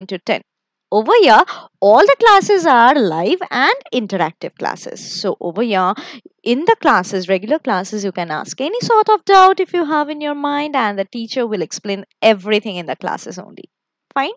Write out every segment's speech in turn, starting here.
into 10. Over here, all the classes are live and interactive classes. So over here, in the classes, regular classes, you can ask any sort of doubt if you have in your mind and the teacher will explain everything in the classes only fine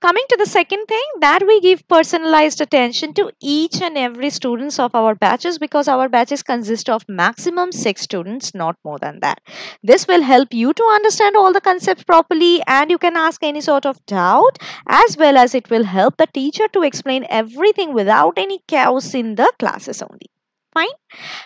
coming to the second thing that we give personalized attention to each and every students of our batches because our batches consist of maximum six students not more than that this will help you to understand all the concepts properly and you can ask any sort of doubt as well as it will help the teacher to explain everything without any chaos in the classes only fine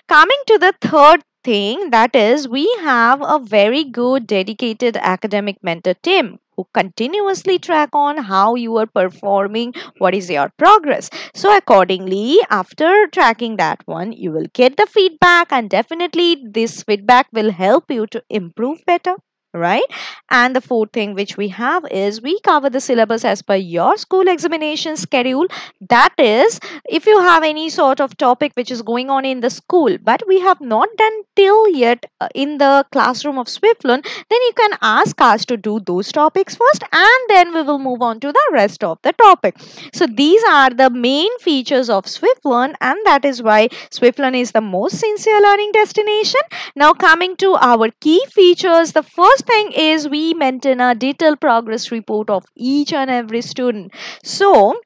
coming to the third thing that is we have a very good dedicated academic mentor team continuously track on how you are performing what is your progress so accordingly after tracking that one you will get the feedback and definitely this feedback will help you to improve better right? And the fourth thing which we have is we cover the syllabus as per your school examination schedule. That is, if you have any sort of topic which is going on in the school, but we have not done till yet uh, in the classroom of SwiftLearn, then you can ask us to do those topics first and then we will move on to the rest of the topic. So these are the main features of SwiftLearn, and that is why SwiftLearn is the most sincere learning destination. Now coming to our key features, the first thing is we maintain a detailed progress report of each and every student. So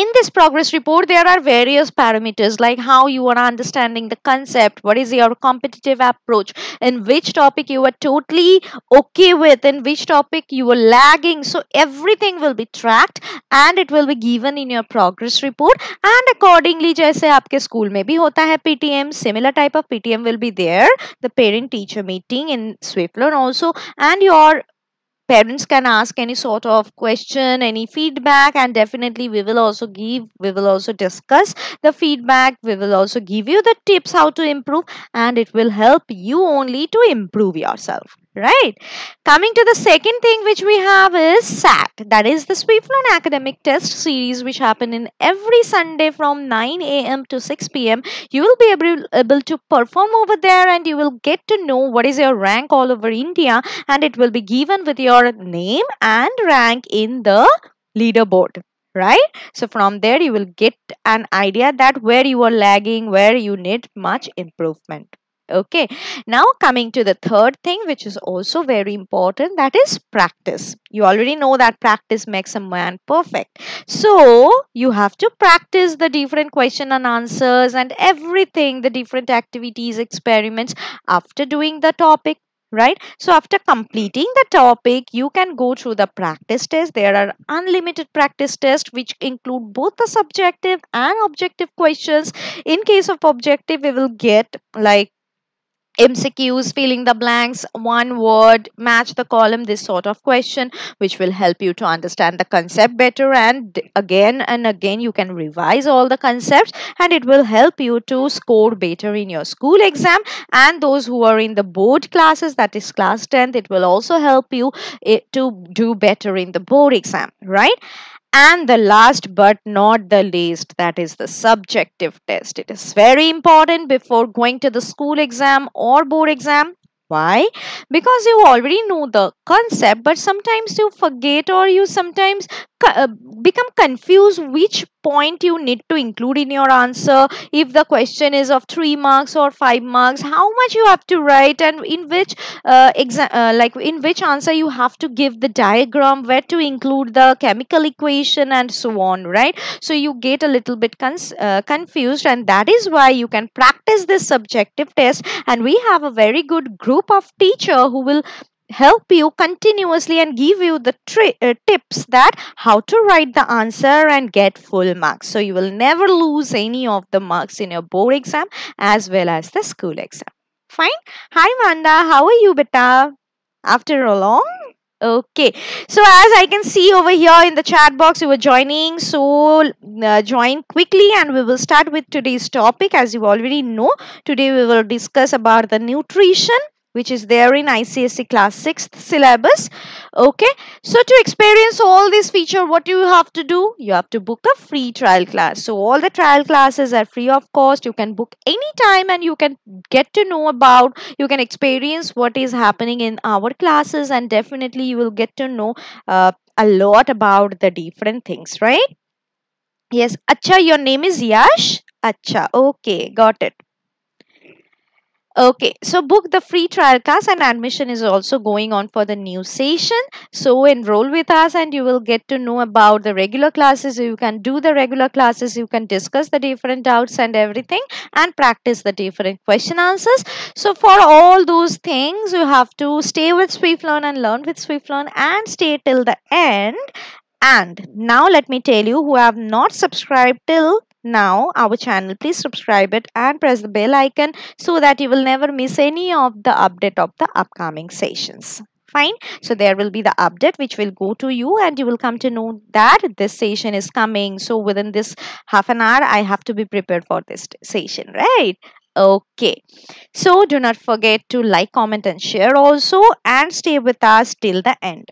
in this progress report there are various parameters like how you are understanding the concept what is your competitive approach in which topic you are totally okay with in which topic you are lagging so everything will be tracked and it will be given in your progress report and accordingly jaise aapke school mein bhi hota hai ptm similar type of ptm will be there the parent teacher meeting in swiftlon also and your parents can ask any sort of question any feedback and definitely we will also give we will also discuss the feedback we will also give you the tips how to improve and it will help you only to improve yourself right? Coming to the second thing which we have is SAT, that is the Swiftlon Academic Test Series, which happen in every Sunday from 9 a.m. to 6 p.m. You will be able, able to perform over there and you will get to know what is your rank all over India and it will be given with your name and rank in the leaderboard right so from there you will get an idea that where you are lagging where you need much improvement Okay, now coming to the third thing, which is also very important, that is practice. You already know that practice makes a man perfect. So, you have to practice the different question and answers and everything, the different activities, experiments after doing the topic right so after completing the topic you can go through the practice test there are unlimited practice tests which include both the subjective and objective questions in case of objective we will get like MCQs, filling the blanks, one word, match the column, this sort of question, which will help you to understand the concept better. And again and again, you can revise all the concepts and it will help you to score better in your school exam. And those who are in the board classes, that is class 10th, it will also help you eh, to do better in the board exam, right? And the last but not the least, that is the subjective test. It is very important before going to the school exam or board exam. Why? Because you already know the concept, but sometimes you forget or you sometimes uh, become confused which point you need to include in your answer if the question is of 3 marks or 5 marks how much you have to write and in which uh, uh, like in which answer you have to give the diagram where to include the chemical equation and so on right so you get a little bit uh, confused and that is why you can practice this subjective test and we have a very good group of teacher who will help you continuously and give you the tri- uh, tips that how to write the answer and get full marks so you will never lose any of the marks in your board exam as well as the school exam fine hi manda how are you beta after a long okay so as i can see over here in the chat box you were joining so uh, join quickly and we will start with today's topic as you already know today we will discuss about the nutrition which is there in ICSE class 6th syllabus. Okay, so to experience all this feature, what do you have to do? You have to book a free trial class. So all the trial classes are free of cost. You can book any time and you can get to know about, you can experience what is happening in our classes and definitely you will get to know uh, a lot about the different things, right? Yes, Acha, your name is Yash? Acha, okay, got it. Okay, so book the free trial class and admission is also going on for the new session. So enroll with us and you will get to know about the regular classes. You can do the regular classes. You can discuss the different doubts and everything and practice the different question answers. So for all those things, you have to stay with SwiftLearn and learn with SwiftLearn and stay till the end. And now let me tell you who have not subscribed till now our channel please subscribe it and press the bell icon so that you will never miss any of the update of the upcoming sessions fine so there will be the update which will go to you and you will come to know that this session is coming so within this half an hour i have to be prepared for this session right okay so do not forget to like comment and share also and stay with us till the end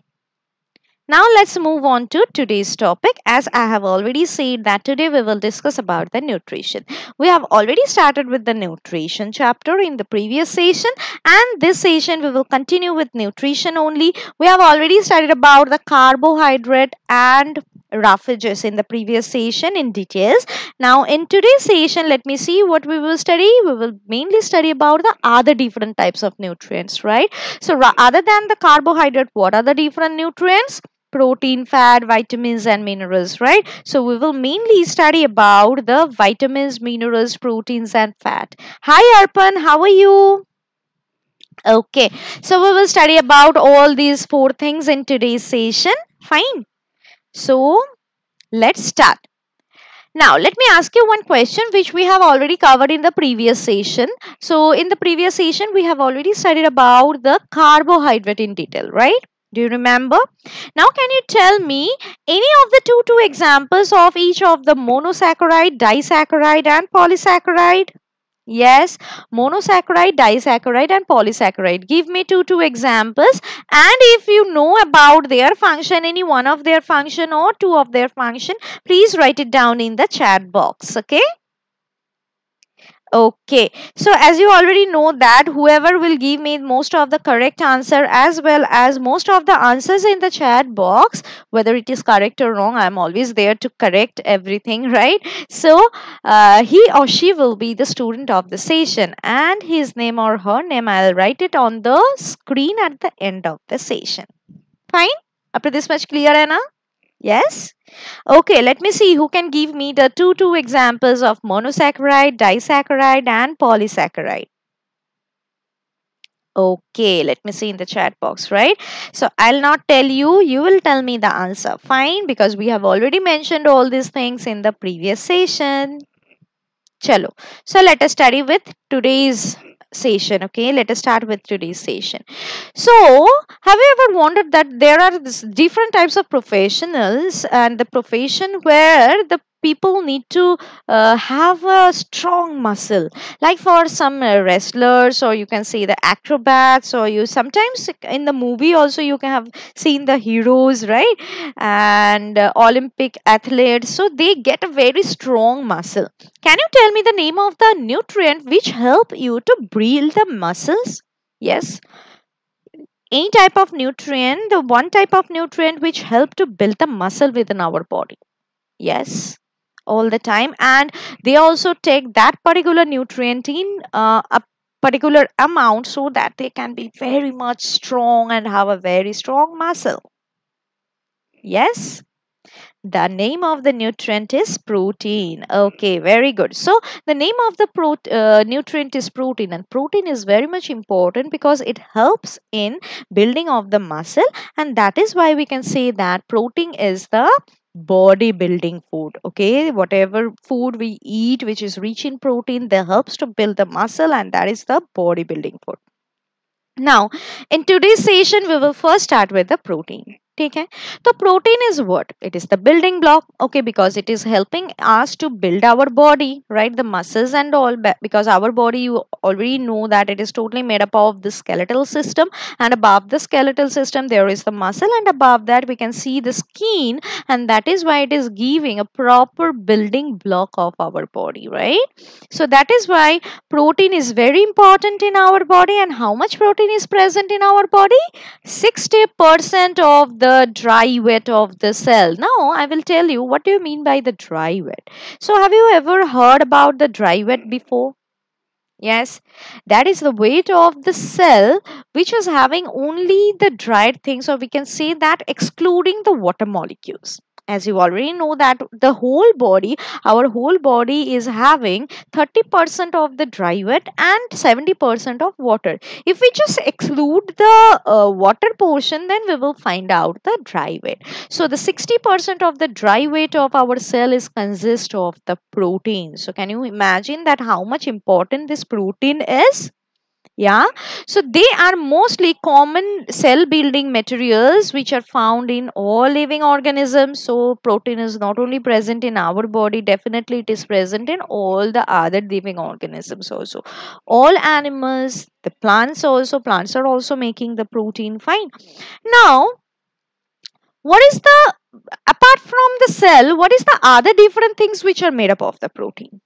now let's move on to today's topic. As I have already said that today we will discuss about the nutrition. We have already started with the nutrition chapter in the previous session and this session we will continue with nutrition only. We have already studied about the carbohydrate and roughages in the previous session in details. Now in today's session, let me see what we will study. We will mainly study about the other different types of nutrients, right? So other than the carbohydrate, what are the different nutrients? protein, fat, vitamins and minerals, right? So we will mainly study about the vitamins, minerals, proteins and fat. Hi Arpan, how are you? Okay, so we will study about all these four things in today's session. Fine. So let's start. Now, let me ask you one question which we have already covered in the previous session. So, in the previous session, we have already studied about the carbohydrate in detail, right? Do you remember? Now can you tell me any of the two two examples of each of the monosaccharide, disaccharide and polysaccharide? Yes, monosaccharide, disaccharide and polysaccharide. Give me two two examples and if you know about their function, any one of their function or two of their function, please write it down in the chat box. Okay. Okay, so as you already know that whoever will give me most of the correct answer as well as most of the answers in the chat box, whether it is correct or wrong, I am always there to correct everything, right? So uh, he or she will be the student of the session and his name or her name, I'll write it on the screen at the end of the session. Fine? After this much clear, Anna? Yes? Okay, let me see who can give me the two two examples of monosaccharide, disaccharide and polysaccharide. Okay, let me see in the chat box, right? So, I'll not tell you, you will tell me the answer. Fine, because we have already mentioned all these things in the previous session. Chalo. So, let us study with today's session okay let us start with today's session so have you ever wondered that there are different types of professionals and the profession where the people need to uh, have a strong muscle like for some uh, wrestlers or you can see the acrobats or you sometimes in the movie also you can have seen the heroes right and uh, olympic athletes so they get a very strong muscle can you tell me the name of the nutrient which help you to build the muscles yes any type of nutrient the one type of nutrient which help to build the muscle within our body yes all the time and they also take that particular nutrient in uh, a particular amount so that they can be very much strong and have a very strong muscle yes the name of the nutrient is protein okay very good so the name of the pro uh, nutrient is protein and protein is very much important because it helps in building of the muscle and that is why we can say that protein is the bodybuilding food okay whatever food we eat which is rich in protein that helps to build the muscle and that is the bodybuilding food now in today's session we will first start with the protein ठीक है तो protein is what it is the building block okay because it is helping us to build our body right the muscles and all because our body you already know that it is totally skeletal system and above the skeletal system there is the muscle and above that we can see the skin and that is why it is giving a proper building block of our body right so that is why protein is very important in our body and how much protein is present in our body 60 percent of the dry wet of the cell. Now, I will tell you what do you mean by the dry wet. So, have you ever heard about the dry wet before? Yes, that is the weight of the cell which is having only the dried things or we can say that excluding the water molecules as you already know that the whole body our whole body is having 30% of the dry wet and 70% of water if we just exclude the uh, water portion then we will find out the dry weight so the 60% of the dry weight of our cell is consist of the protein so can you imagine that how much important this protein is yeah so they are mostly common cell building materials which are found in all living organisms so protein is not only present in our body definitely it is present in all the other living organisms also all animals the plants also plants are also making the protein fine now what is the apart from the cell what is the other different things which are made up of the protein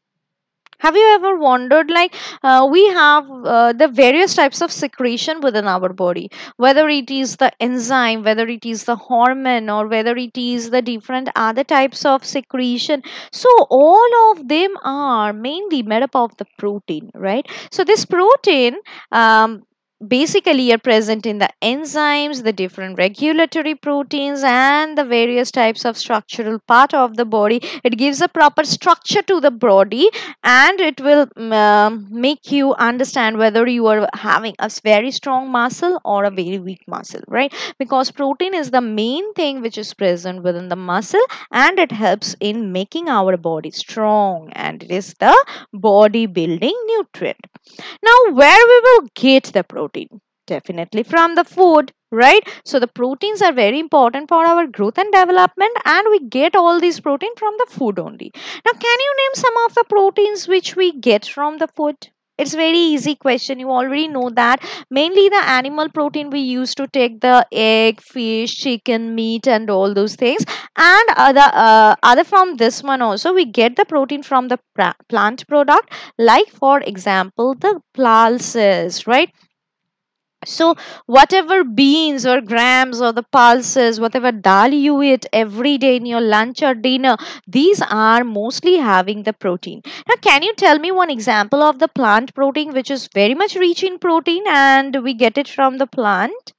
have you ever wondered like uh, we have uh, the various types of secretion within our body whether it is the enzyme whether it is the hormone or whether it is the different other types of secretion so all of them are mainly made up of the protein right so this protein um, basically are present in the enzymes, the different regulatory proteins and the various types of structural part of the body. It gives a proper structure to the body and it will um, make you understand whether you are having a very strong muscle or a very weak muscle, right? Because protein is the main thing which is present within the muscle and it helps in making our body strong and it is the body building nutrient. Now where we will get the protein? protein definitely from the food right so the proteins are very important for our growth and development and we get all these protein from the food only now can you name some of the proteins which we get from the food it's very easy question you already know that mainly the animal protein we use to take the egg fish chicken meat and all those things and other uh, other from this one also we get the protein from the plant product like for example the pulses right so, whatever beans or grams or the pulses, whatever dal you eat every day in your lunch or dinner, these are mostly having the protein. Now, can you tell me one example of the plant protein which is very much rich in protein and we get it from the plant?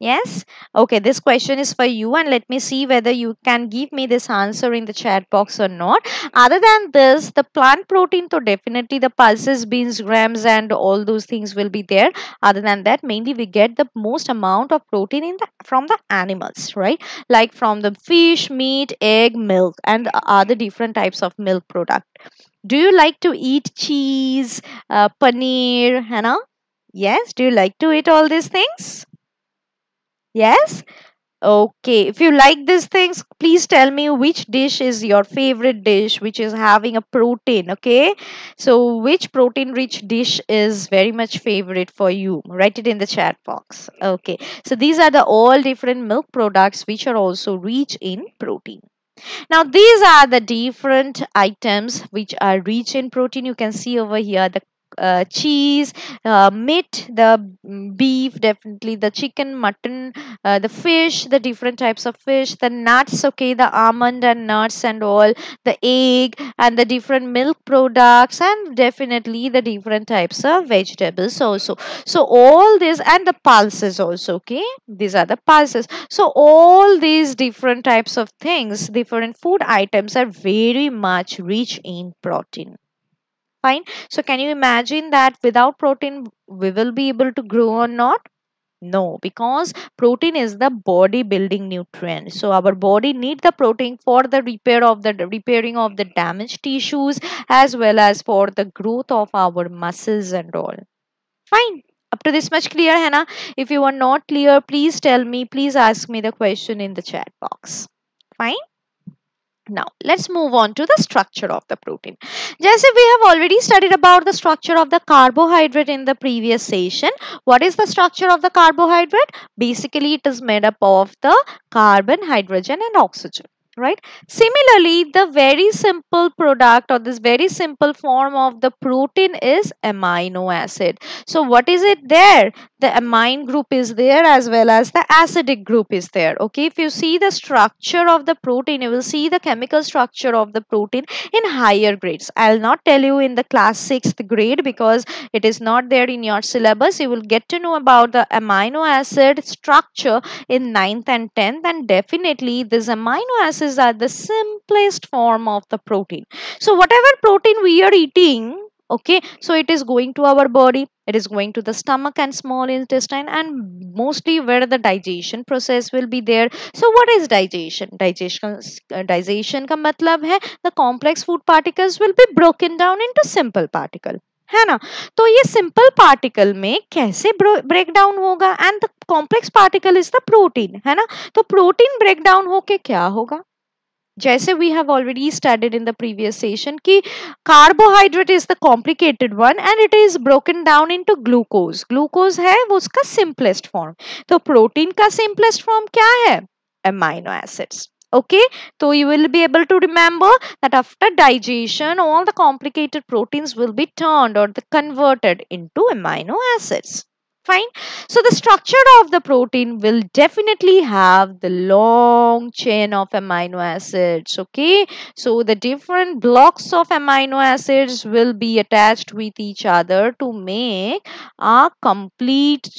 Yes? Okay, this question is for you and let me see whether you can give me this answer in the chat box or not. Other than this, the plant protein, so definitely the pulses, beans, grams and all those things will be there. Other than that, mainly we get the most amount of protein in the, from the animals, right? Like from the fish, meat, egg, milk and other different types of milk product. Do you like to eat cheese, uh, paneer, Hannah? Yes, do you like to eat all these things? Yes? Okay, if you like these things, please tell me which dish is your favorite dish which is having a protein, okay? So, which protein rich dish is very much favorite for you? Write it in the chat box. Okay, so these are the all different milk products which are also rich in protein. Now, these are the different items which are rich in protein. You can see over here the uh, cheese, uh, meat, the beef, definitely the chicken, mutton, uh, the fish, the different types of fish, the nuts, okay, the almond and nuts and all, the egg and the different milk products and definitely the different types of vegetables also. So all this and the pulses also, okay, these are the pulses. So all these different types of things, different food items are very much rich in protein fine so can you imagine that without protein we will be able to grow or not no because protein is the body building nutrient so our body need the protein for the repair of the repairing of the damaged tissues as well as for the growth of our muscles and all fine up to this much clear hannah if you are not clear please tell me please ask me the question in the chat box fine now, let's move on to the structure of the protein. Just we have already studied about the structure of the carbohydrate in the previous session. What is the structure of the carbohydrate? Basically, it is made up of the carbon, hydrogen and oxygen right similarly the very simple product or this very simple form of the protein is amino acid so what is it there the amine group is there as well as the acidic group is there okay if you see the structure of the protein you will see the chemical structure of the protein in higher grades i'll not tell you in the class 6th grade because it is not there in your syllabus you will get to know about the amino acid structure in 9th and 10th and definitely these amino acids are the simplest form of the protein so whatever protein we are eating okay so it is going to our body it is going to the stomach and small intestine and mostly where the digestion process will be there so what is digestion digestion uh, digestion ka matlab hai the complex food particles will be broken down into simple particle है ना तो ये simple particle में कैसे break down होगा and the complex particle is the protein है ना तो प्रोटीन ब्रेक डाउन होके क्या होगा जैसे we have already studied in the previous session कि carbohydrate is the complicated one and it is broken down into glucose glucose है वो उसका सिंपलेस्ट फॉर्म तो प्रोटीन का सिंपलेस्ट फॉर्म क्या है एमाइनो एसिड्स ओके तो you will be able to remember that after digestion all the complicated proteins will be turn or the converted into amino acids fine so the structure of the protein will definitely have the long chain of amino acids okay so the different blocks of amino acids will be attached with each other to make a complete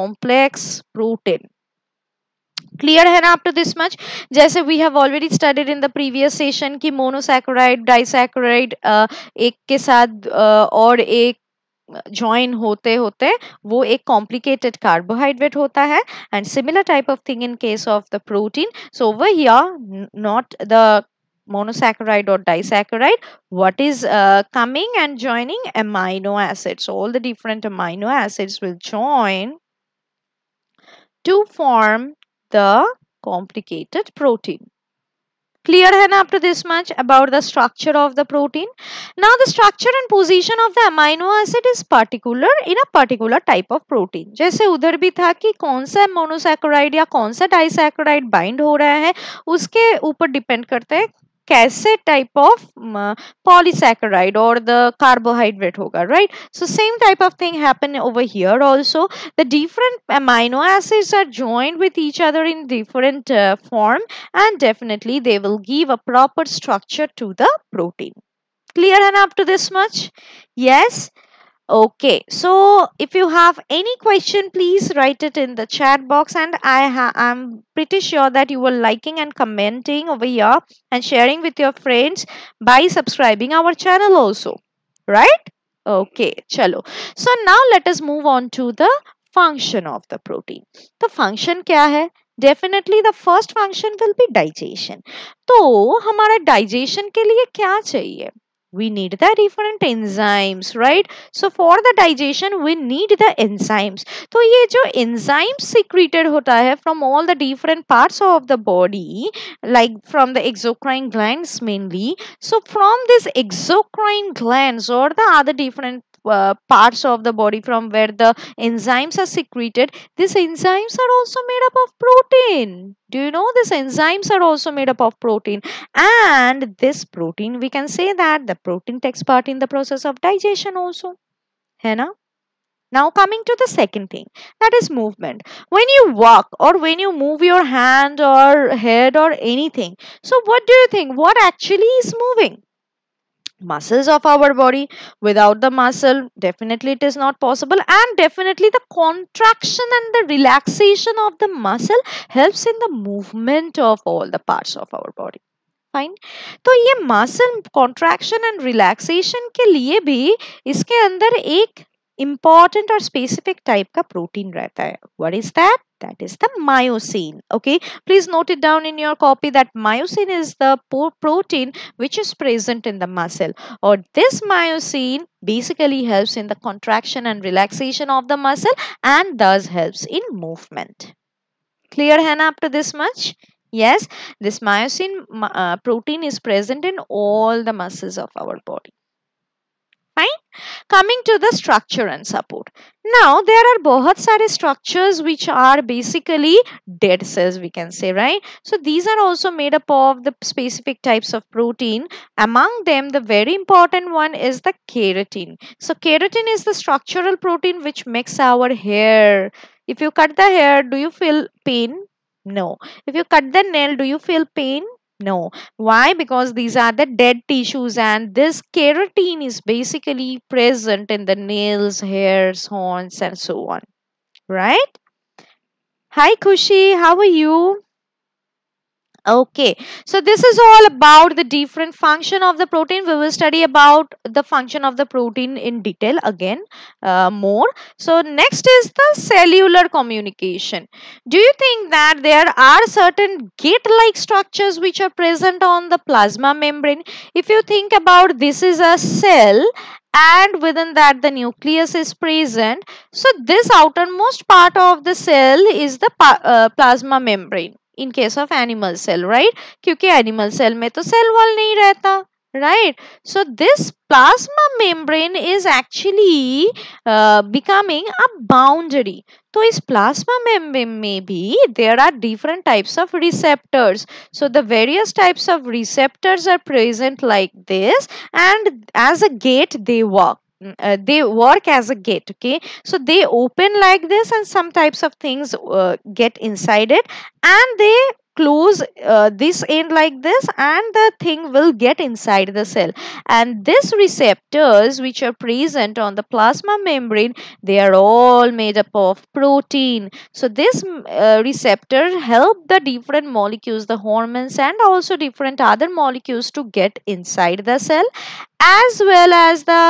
complex protein Clear, है ना this much this we जैसे already studied in the previous session previous session की monosaccharide disaccharide एक के साथ और एक Join, होते होते वो एक complicated carbohydrate होता है and similar type of thing in case of the protein. So, over here not the monosaccharide or disaccharide what is uh, coming and joining amino acids all the different amino acids will join to form the complicated protein clear है ना आप to this much about the structure of the protein now the structure and position of the amino acid is particular in a particular type of protein जैसे उधर भी था कि कौन सा मोनोसैक्राइड या कौन सा डाइसैक्राइड बाइंड हो रहा है उसके ऊपर डिपेंड करता है कैसे type of polysaccharide or the carbohydrate होगा right so same type of thing happen over here also the different amino acids are joint with each other in different form and definitely they will give a proper structure to the protein clear enough to this much yes Okay, so if you have any question, please write it in the chat box and I am pretty sure that you were liking and commenting over here and sharing with your friends by subscribing our channel also, right? Okay, chalo. So now let us move on to the function of the protein. The function kya hai? Definitely, the first function will be digestion. तो हमारा digestion ke liye kya chahiye? we need the different enzymes right so for the digestion we need the enzymes तो ये जो enzymes secreted होता है from all the different parts of the body like from the exocrine glands mainly so from this exocrine glands or the other different uh, parts of the body from where the enzymes are secreted these enzymes are also made up of protein do you know these enzymes are also made up of protein and this protein we can say that the protein takes part in the process of digestion also Hena. now coming to the second thing that is movement. When you walk or when you move your hand or head or anything. So what do you think? What actually is moving? muscles of our body without the muscle definitely it is not possible and definitely the contraction and the relaxation of the muscle helps in the movement of all the parts of our body fine to ye muscle contraction and relaxation ke liye bhi iske andar ek Important or specific type of protein. What is that? that is the myosin okay please note it down in your copy that myosin is the protein which is present in the muscle or this myosin basically helps in the contraction and relaxation of the muscle and thus helps in movement clear hannah up to this much yes this myosin uh, protein is present in all the muscles of our body Fine. Coming to the structure and support. Now, there are both side structures which are basically dead cells, we can say, right? So, these are also made up of the specific types of protein. Among them, the very important one is the keratin. So, keratin is the structural protein which makes our hair. If you cut the hair, do you feel pain? No. If you cut the nail, do you feel pain? No. Why? Because these are the dead tissues and this keratin is basically present in the nails, hairs, horns and so on. Right? Hi Kushi, how are you? Okay, so this is all about the different function of the protein. We will study about the function of the protein in detail again uh, more. So next is the cellular communication. Do you think that there are certain gate-like structures which are present on the plasma membrane? If you think about this is a cell and within that the nucleus is present. So this outermost part of the cell is the uh, plasma membrane in case of animal cell right क्योंकि animal cell में तो cell wall नहीं रहता right so this plasma membrane is actually becoming a boundary तो इस plasma membrane में भी there are different types of receptors so the various types of receptors are present like this and as a gate they work Mm, uh, they work as a gate okay so they open like this and some types of things uh, get inside it and they close uh, this end like this and the thing will get inside the cell and these receptors which are present on the plasma membrane they are all made up of protein so this mm, uh, receptor help the different molecules the hormones and also different other molecules to get inside the cell as well as the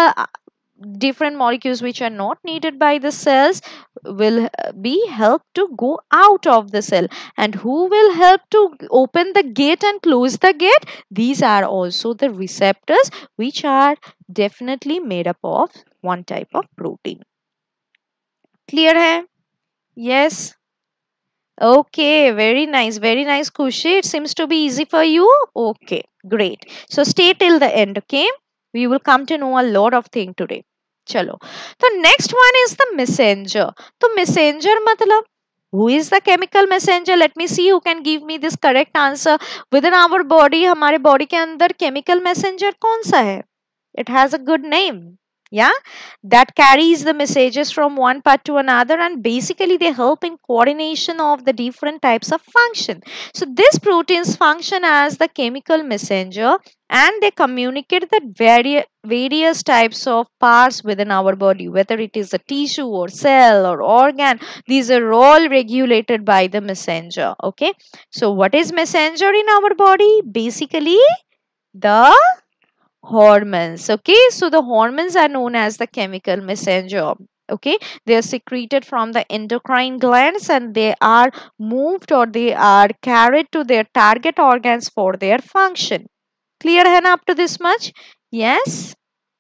different molecules which are not needed by the cells will uh, be helped to go out of the cell and who will help to open the gate and close the gate these are also the receptors which are definitely made up of one type of protein clear hai yes okay very nice very nice kushi it seems to be easy for you okay great so stay till the end okay we will come to know a lot of thing today चलो तो next one is the messenger तो messenger मतलब who is the chemical messenger let me see who can give me this correct answer within our body हमारे body के अंदर chemical messenger कौन सा है it has a good name yeah that carries the messages from one part to another and basically they help in coordination of the different types of function so these proteins function as the chemical messenger and they communicate the various types of parts within our body whether it is a tissue or cell or organ these are all regulated by the messenger okay so what is messenger in our body basically the hormones okay so the hormones are known as the chemical messenger okay they are secreted from the endocrine glands and they are moved or they are carried to their target organs for their function clear hen up to this much yes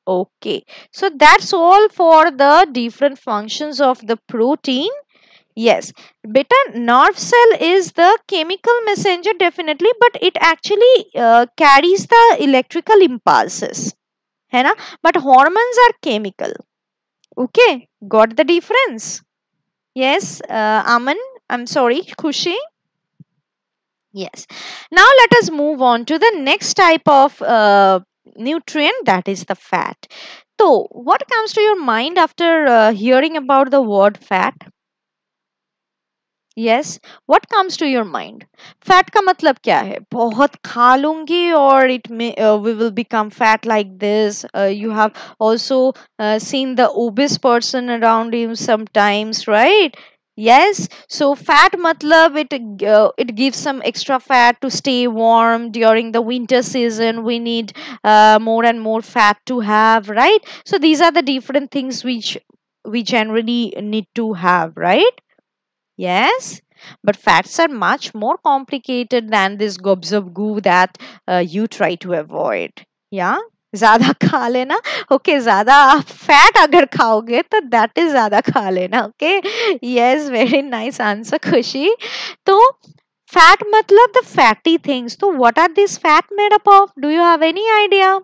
okay so that's all for the different functions of the protein Yes, beta nerve cell is the chemical messenger definitely, but it actually uh, carries the electrical impulses. है ना but hormones are chemical. Okay, got the difference? Yes, uh, Aman, I'm sorry, Khushi. Yes, now let us move on to the next type of uh, nutrient that is the fat. So, what comes to your mind after uh, hearing about the word fat? Yes what comes to your mind fat का मतलब क्या है बहुत खा लूंगी और it may we will become fat like this you have also seen the obese person around you sometimes right yes so fat matlab it uh, it gives some extra fat to stay warm during the winter season we need uh, more and more fat to have right so these are the different things which we generally need to have right Yes, but fats are much more complicated than this gobs of goo that uh, you try to avoid. Yeah. Zada kalena. Okay, zada fat agar khaoge, that is zada kalena. Okay. Yes, very nice answer, Kushi. So, fat matlab the fatty things. So, what are these fat made up of? Do you have any idea?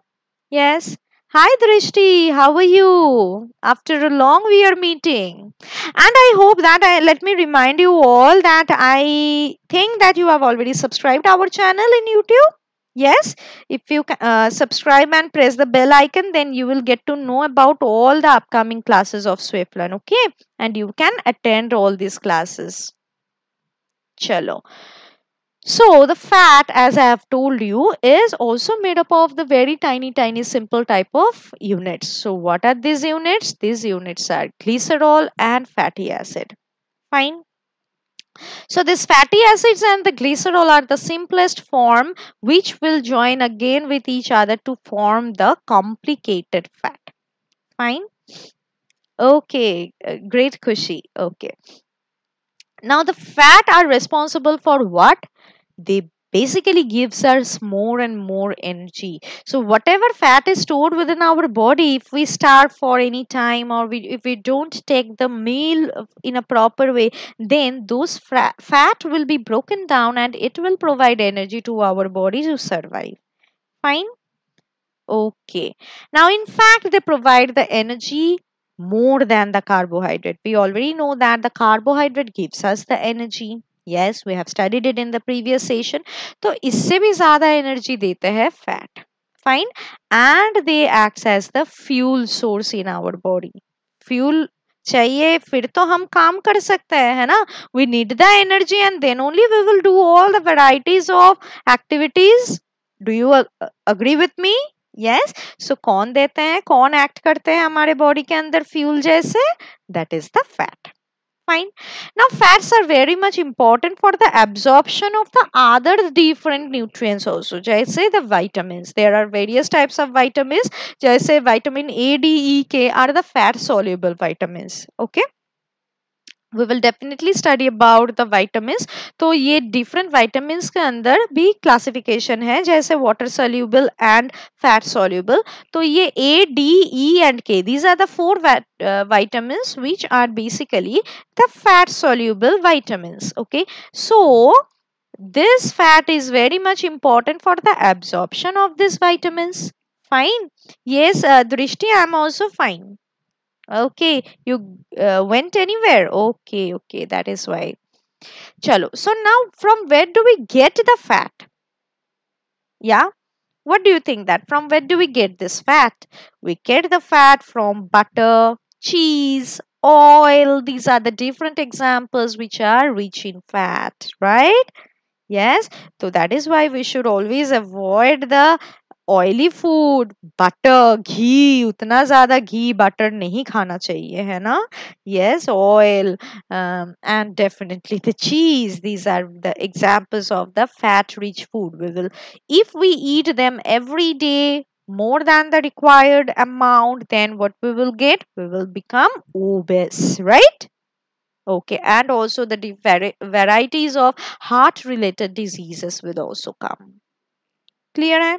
Yes. Hi Drishti, how are you? After a long we are meeting. And I hope that I let me remind you all that I think that you have already subscribed our channel in YouTube. Yes, if you uh, subscribe and press the bell icon, then you will get to know about all the upcoming classes of Swiftlern, okay? And you can attend all these classes. Chalo. So the fat as I have told you is also made up of the very tiny tiny simple type of units. So what are these units? These units are glycerol and fatty acid. Fine. So these fatty acids and the glycerol are the simplest form which will join again with each other to form the complicated fat. Fine. Okay, uh, great Kushi. Okay. Now the fat are responsible for what? they basically gives us more and more energy so whatever fat is stored within our body if we starve for any time or we, if we don't take the meal in a proper way then those fat will be broken down and it will provide energy to our body to survive fine okay now in fact they provide the energy more than the carbohydrate we already know that the carbohydrate gives us the energy yes we have studied it in the previous session तो इससे भी ज़्यादा energy देते हैं fat fine and they act as the fuel source in our body fuel चाहिए फिर तो हम काम कर सकते हैं है ना we need the energy and then only we will do all the varieties of activities do you agree with me yes so कौन देते हैं कौन एक्ट करते हैं हमारे बॉडी के अंदर फ्यूल जैसे that is the fat fine now fats are very much important for the absorption of the other different nutrients also say the vitamins there are various types of vitamins say vitamin a d e k are the fat soluble vitamins okay we will definitely study about the vitamins तो ये different vitamins के अंदर भी classification है जैसे water soluble and fat soluble तो ये A D E and K these are the four vitamins which are basically the fat soluble vitamins okay so this fat is very much important for the absorption of these vitamins fine yes uh, drishti i am also fine Okay, you uh, went anywhere? Okay, okay, that is why. Chalo. So now from where do we get the fat? Yeah. What do you think that from where do we get this fat? We get the fat from butter, cheese, oil. These are the different examples which are rich in fat, right? Yes, so that is why we should always avoid the oily food butter ghee उतना ज़्यादा ghee butter नहीं खाना चाहिए है ना yes oil and definitely the cheese these are the examples of the fat rich food we will if we eat them every day more than the required amount then what we will get we will become obese right okay and also the varieties of heart related diseases will also come clear hai?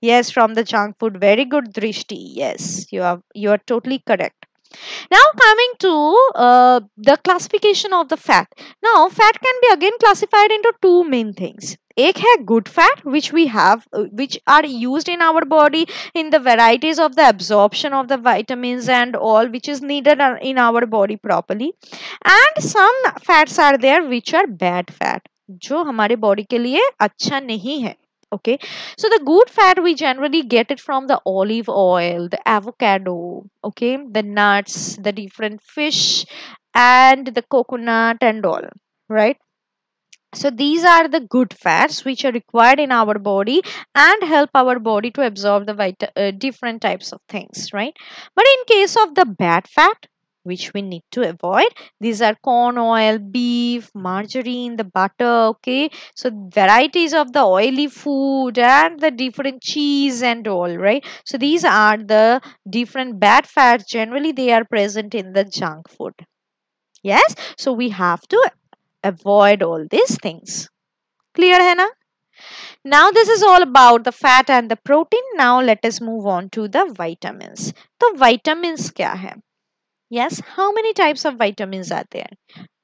Yes, from the junk food. Very good, Drishti. Yes, you are you are totally correct. Now coming to uh, the classification of the fat. Now fat can be again classified into two main things. एक है good fat which we have which are used in our body in the varieties of the absorption of the vitamins and all which is needed in our body properly and some fats are there which are bad fat जो हमारे body के लिए अच्छा नहीं है okay so the good fat we generally get it from the olive oil the avocado okay the nuts the different fish and the coconut and all right so these are the good fats which are required in our body and help our body to absorb the uh, different types of things right but in case of the bad fat which we need to avoid these are corn oil beef margarine the butter okay so varieties of the oily food and the different cheese and all right so these are the different bad fats generally they are present in the junk food yes so we have to avoid all these things clear henna now this is all about the fat and the protein now let us move on to the vitamins The vitamins kya hai? Yes, how many types of vitamins are there?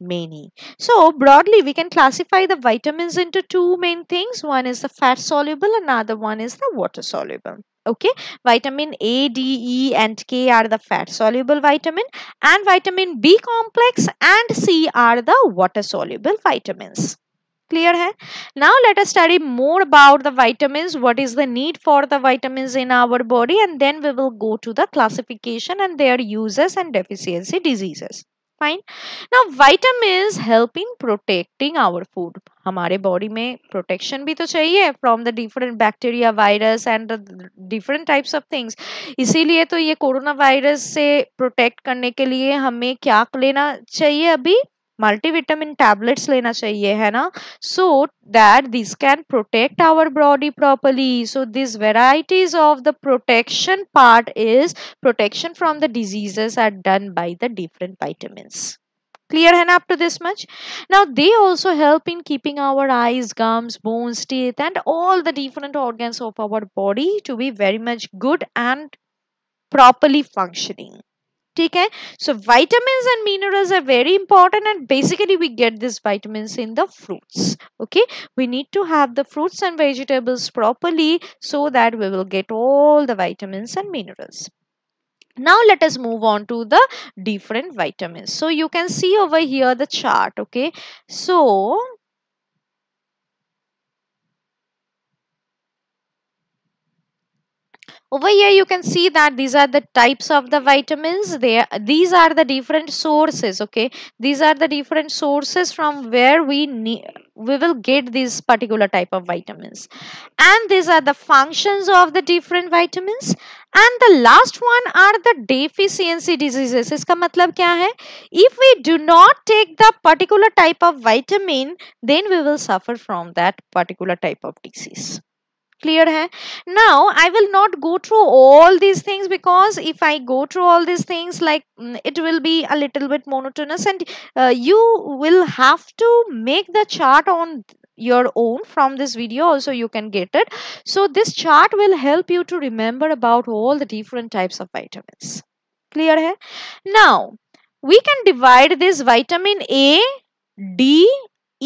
Many. So, broadly, we can classify the vitamins into two main things. One is the fat soluble, another one is the water soluble. Okay, vitamin A, D, E, and K are the fat soluble vitamin, and vitamin B complex and C are the water soluble vitamins. Clear है now let us study more about the vitamin what is the need for the vitamin in our body and then we will go to the classification and their uses and deficiency diseases fine now vitamin help in protecting our food हमारे बॉडी में protection भी तो चाहिए from the different bacteria virus and different types of things इसीलिए तो ये corona virus से प्रोटेक्ट करने के लिए हमें क्या लेना चाहिए अभी multivitamin tablets lena chahiye hai na so that these can protect our body properly so these varieties of the protection part is protection from the diseases are done by the different vitamins clear hai na up to this much now they also help in keeping our eyes gums bones teeth and all the different organs of our body to be very much good and properly functioning ठीक है सो vitamins and minerals are very important and basically we get these vitamins in the fruits okay we need to have the fruits and vegetables properly so that we will get all the vitamins and minerals now let us move on to the different vitamins so you can see over here the chart okay so Over here you can see that these are the types of the vitamins. They are, these are the different sources. Okay, these are the different sources from where we need we will get these particular type of vitamins and these are the functions of the different vitamins and the last one are the deficiency diseases इसका matlab kya hai? if we do not take the particular type of vitamin then we will suffer from that particular type of disease clear hai now i will not go through all these things because if i go through all these things like mm, it will be a little bit monotonous and uh, you will have to make the chart on your own from this video also you can get it so this chart will help you to remember about all the different types of vitamins clear hai now we can divide this vitamin a d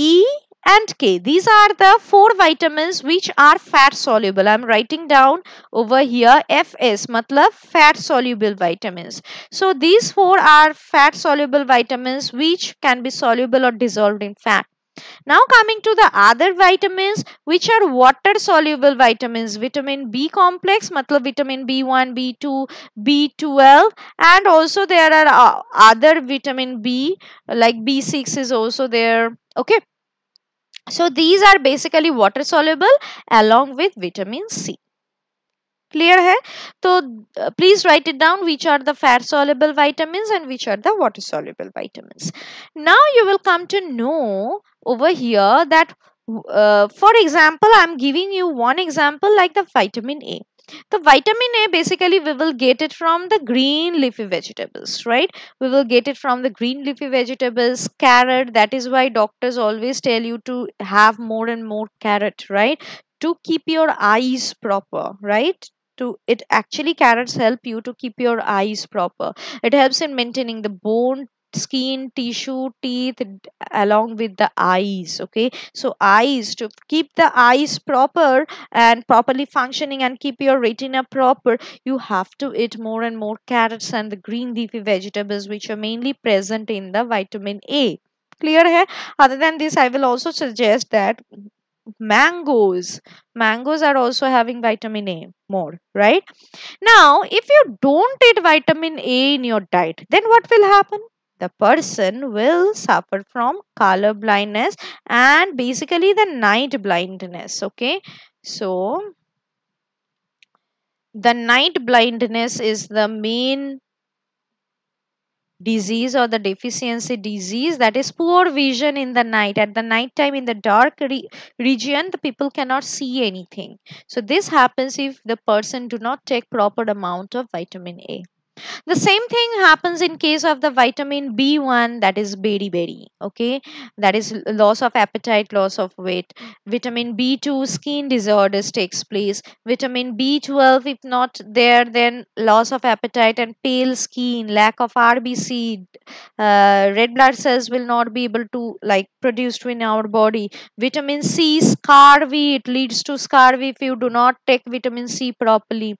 e and K. These are the four vitamins which are fat soluble. I'm writing down over here FS, matlab fat soluble vitamins. So these four are fat soluble vitamins which can be soluble or dissolved in fat. Now coming to the other vitamins which are water soluble vitamins vitamin B complex matlab vitamin B1 B2 B12 and also there are uh, other vitamin B like B6 is also there okay so these are basically water soluble along with vitamin C. Clear? है तो uh, please write it down which are the fat soluble vitamins and which are the water soluble vitamins now you will come to know over here that uh, for example i'm giving you one example like the vitamin a the vitamin a basically we will get it from the green leafy vegetables right we will get it from the green leafy vegetables carrot that is why doctors always tell you to have more and more carrot right to keep your eyes proper right to it actually carrots help you to keep your eyes proper it helps in maintaining the bone skin tissue teeth along with the eyes okay so eyes to keep the eyes proper and properly functioning and keep your retina proper you have to eat more and more carrots and the green leafy vegetables which are mainly present in the vitamin a clear hai other than this i will also suggest that mangoes mangoes are also having vitamin a more right now if you don't eat vitamin a in your diet then what will happen the person will suffer from color blindness and basically the night blindness okay so the night blindness is the main disease or the deficiency disease that is poor vision in the night at the night time in the dark re region the people cannot see anything so this happens if the person do not take proper amount of vitamin a the same thing happens in case of the vitamin B1 that is beri. okay? That is loss of appetite, loss of weight. Vitamin B2 skin disorders takes place. Vitamin B12 if not there then loss of appetite and pale skin, lack of RBC, uh, red blood cells will not be able to like produced in our body. Vitamin C scurvy it leads to scurvy if you do not take vitamin C properly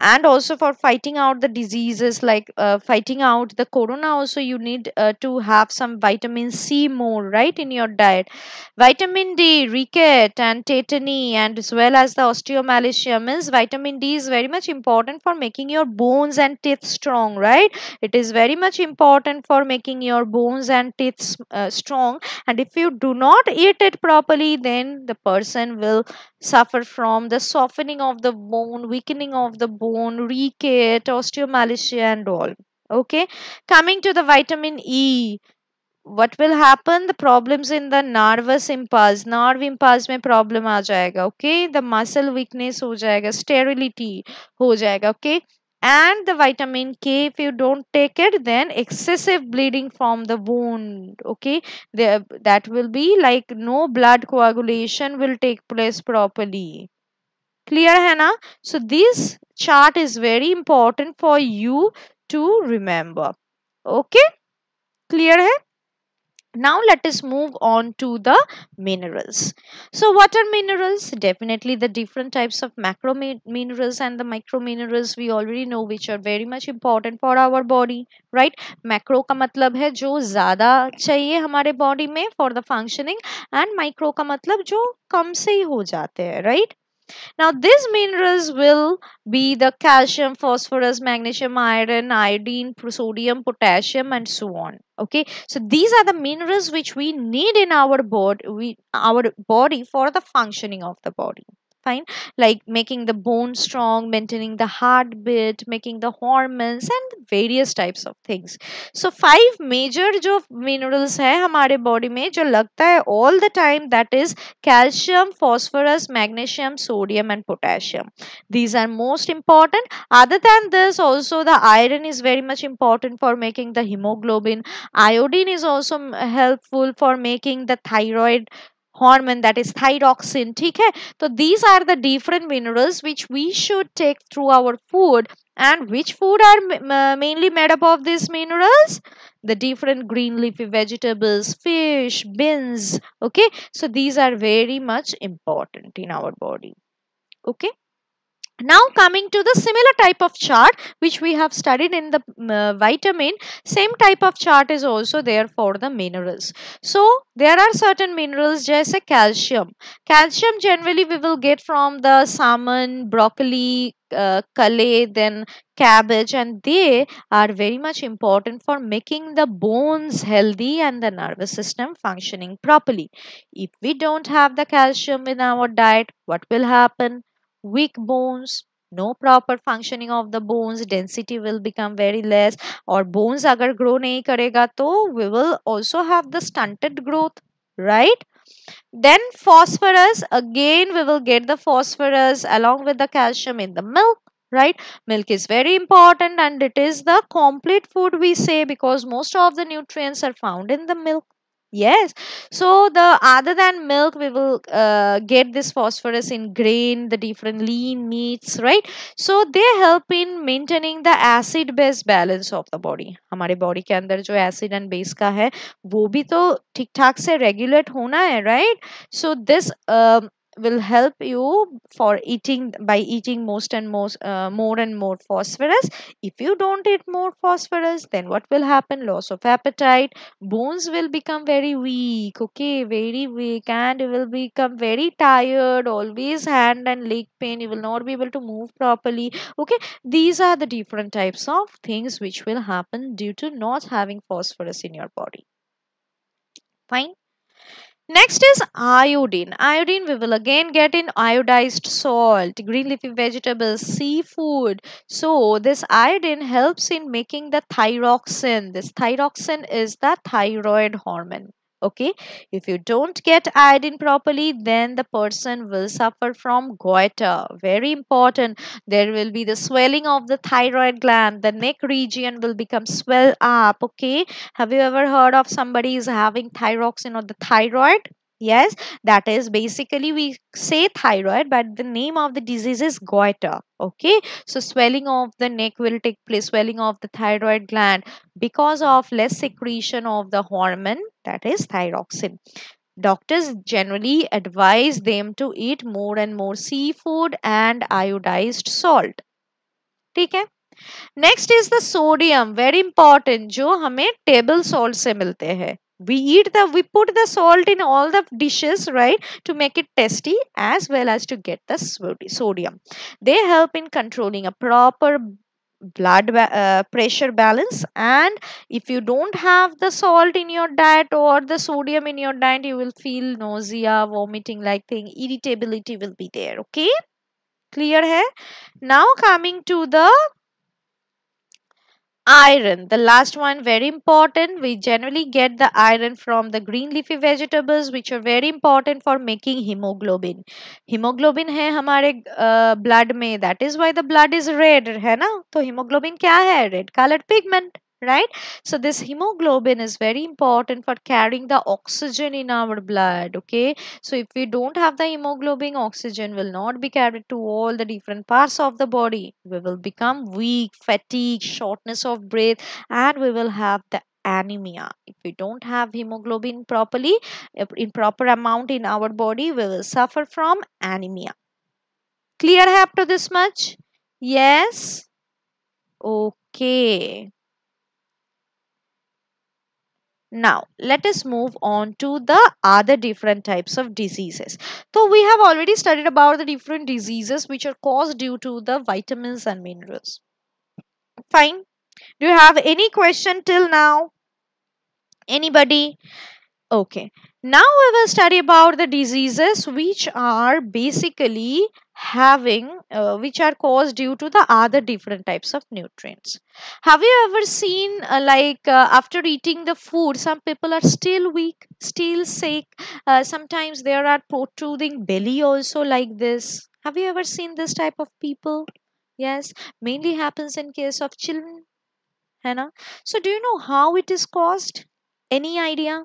and also for fighting out the diseases like uh, fighting out the corona also you need uh, to have some vitamin c more right in your diet vitamin d ricket and tetany and as well as the osteomalacia means vitamin d is very much important for making your bones and teeth strong right it is very much important for making your bones and teeth uh, strong and if you do not eat it properly then the person will suffer from the softening of the bone weakening of the bone bone, recate, osteomalacia and all. Okay. Coming to the vitamin E. What will happen? The problems in the nervous impulse. Nerve impulse में problem आ jayega. Okay. The muscle weakness हो Sterility हो Okay. And the vitamin K, if you don't take it, then excessive bleeding from the wound. Okay. the that will be like no blood coagulation will take place properly. Clear है ना so this chart is very important for you to remember okay clear है now let us move on to the minerals so what are minerals definitely the different types of macro minerals and the micro minerals we already know which are very much important for our body right macro ka matlab hai jo zyada chahiye hamare body mein for the functioning and micro ka matlab jo kam se hi ho jate hai right Now, these minerals will be the calcium, phosphorus, magnesium, iron, iodine, sodium, potassium, and so on. Okay, so these are the minerals which we need in our body, we, our body for the functioning of the body fine like making the bone strong maintaining the heartbeat making the hormones and various types of things so five major जो minerals है हमारे body में जो लगता all the time that is calcium phosphorus magnesium sodium and potassium these are most important other than this also the iron is very much important for making the hemoglobin iodine is also helpful for making the thyroid hormone that is thyroxine okay. So these are the different minerals which we should take through our food and which food are mainly made up of these minerals the different green leafy vegetables fish beans okay so these are very much important in our body okay now coming to the similar type of chart which we have studied in the uh, vitamin, same type of chart is also there for the minerals. So there are certain minerals just like calcium. Calcium generally we will get from the salmon, broccoli, uh, then cabbage and they are very much important for making the bones healthy and the nervous system functioning properly. If we don't have the calcium in our diet, what will happen? weak bones no proper functioning of the bones density will become very less or bones agar grow nahi karega to we will also have the stunted growth right then phosphorus again we will get the phosphorus along with the calcium in the milk right milk is very important and it is the complete food we say because most of the nutrients are found in the milk Yes. So the other than milk, we will uh, get this phosphorus in grain, the different lean meats, right? So they help in maintaining the acid base balance of the body hamare body ke andar jo acid and base ka hai wo bhi to thik thak se regulate hona hai right so this uh, will help you for eating by eating most and most uh, more and more phosphorus if you don't eat more phosphorus then what will happen loss of appetite bones will become very weak okay very weak and you will become very tired always hand and leg pain you will not be able to move properly okay these are the different types of things which will happen due to not having phosphorus in your body fine Next is iodine. Iodine we will again get in iodized salt, green leafy vegetables, seafood. So this iodine helps in making the thyroxin. This thyroxin is the thyroid hormone okay if you don't get iodine properly then the person will suffer from goiter very important there will be the swelling of the thyroid gland the neck region will become swell up okay have you ever heard of somebody is having thyroxine or the thyroid Yes, that is basically we say thyroid, but the name of the disease is goiter. Okay, so swelling of the neck will take place, swelling of the thyroid gland because of less secretion of the hormone that is thyroxin. Doctors generally advise them to eat more and more seafood and iodized salt. ठीक है Next is the sodium, very important, जो हमें table salt से मिलते हैं we eat the we put the salt in all the dishes right to make it tasty as well as to get the sodium they help in controlling a proper blood uh, pressure balance and if you don't have the salt in your diet or the sodium in your diet you will feel nausea vomiting like thing irritability will be there okay clear hai now coming to the Iron, the last one, very important. We generally get the iron from the green leafy vegetables, which are very important for making hemoglobin. Hemoglobin है हमारे uh, blood में, that is why the blood is red, है ना? तो hemoglobin क्या है? Red colored pigment right so this hemoglobin is very important for carrying the oxygen in our blood okay so if we don't have the hemoglobin oxygen will not be carried to all the different parts of the body we will become weak fatigue shortness of breath and we will have the anemia if we don't have hemoglobin properly in proper amount in our body we will suffer from anemia clear up to this much yes okay now, let us move on to the other different types of diseases. So, we have already studied about the different diseases which are caused due to the vitamins and minerals. Fine. Do you have any question till now? Anybody? Okay. Now, we will study about the diseases which are basically having uh, which are caused due to the other different types of nutrients have you ever seen uh, like uh, after eating the food some people are still weak still sick uh, sometimes there are protruding belly also like this have you ever seen this type of people yes mainly happens in case of children Hannah. so do you know how it is caused any idea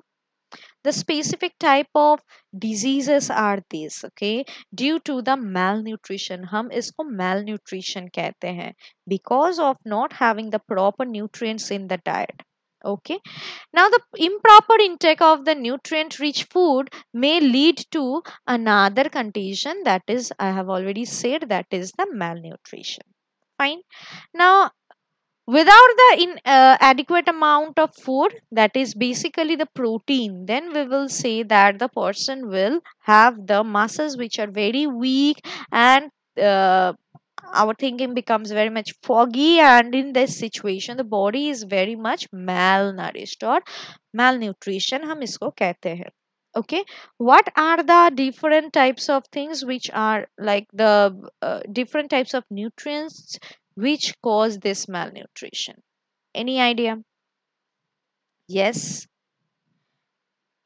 the specific type of diseases are these okay due to the malnutrition हम इसको malnutrition कहते हैं because of not having the proper nutrients in the diet okay now the improper intake of the nutrient rich food may lead to another condition that is i have already said that is the malnutrition fine now without the in, uh, adequate amount of food that is basically the protein then we will say that the person will have the muscles which are very weak and uh, our thinking becomes very much foggy and in this situation the body is very much malnourished or malnutrition hum isko kehte okay what are the different types of things which are like the uh, different types of nutrients which cause this malnutrition. Any idea? Yes,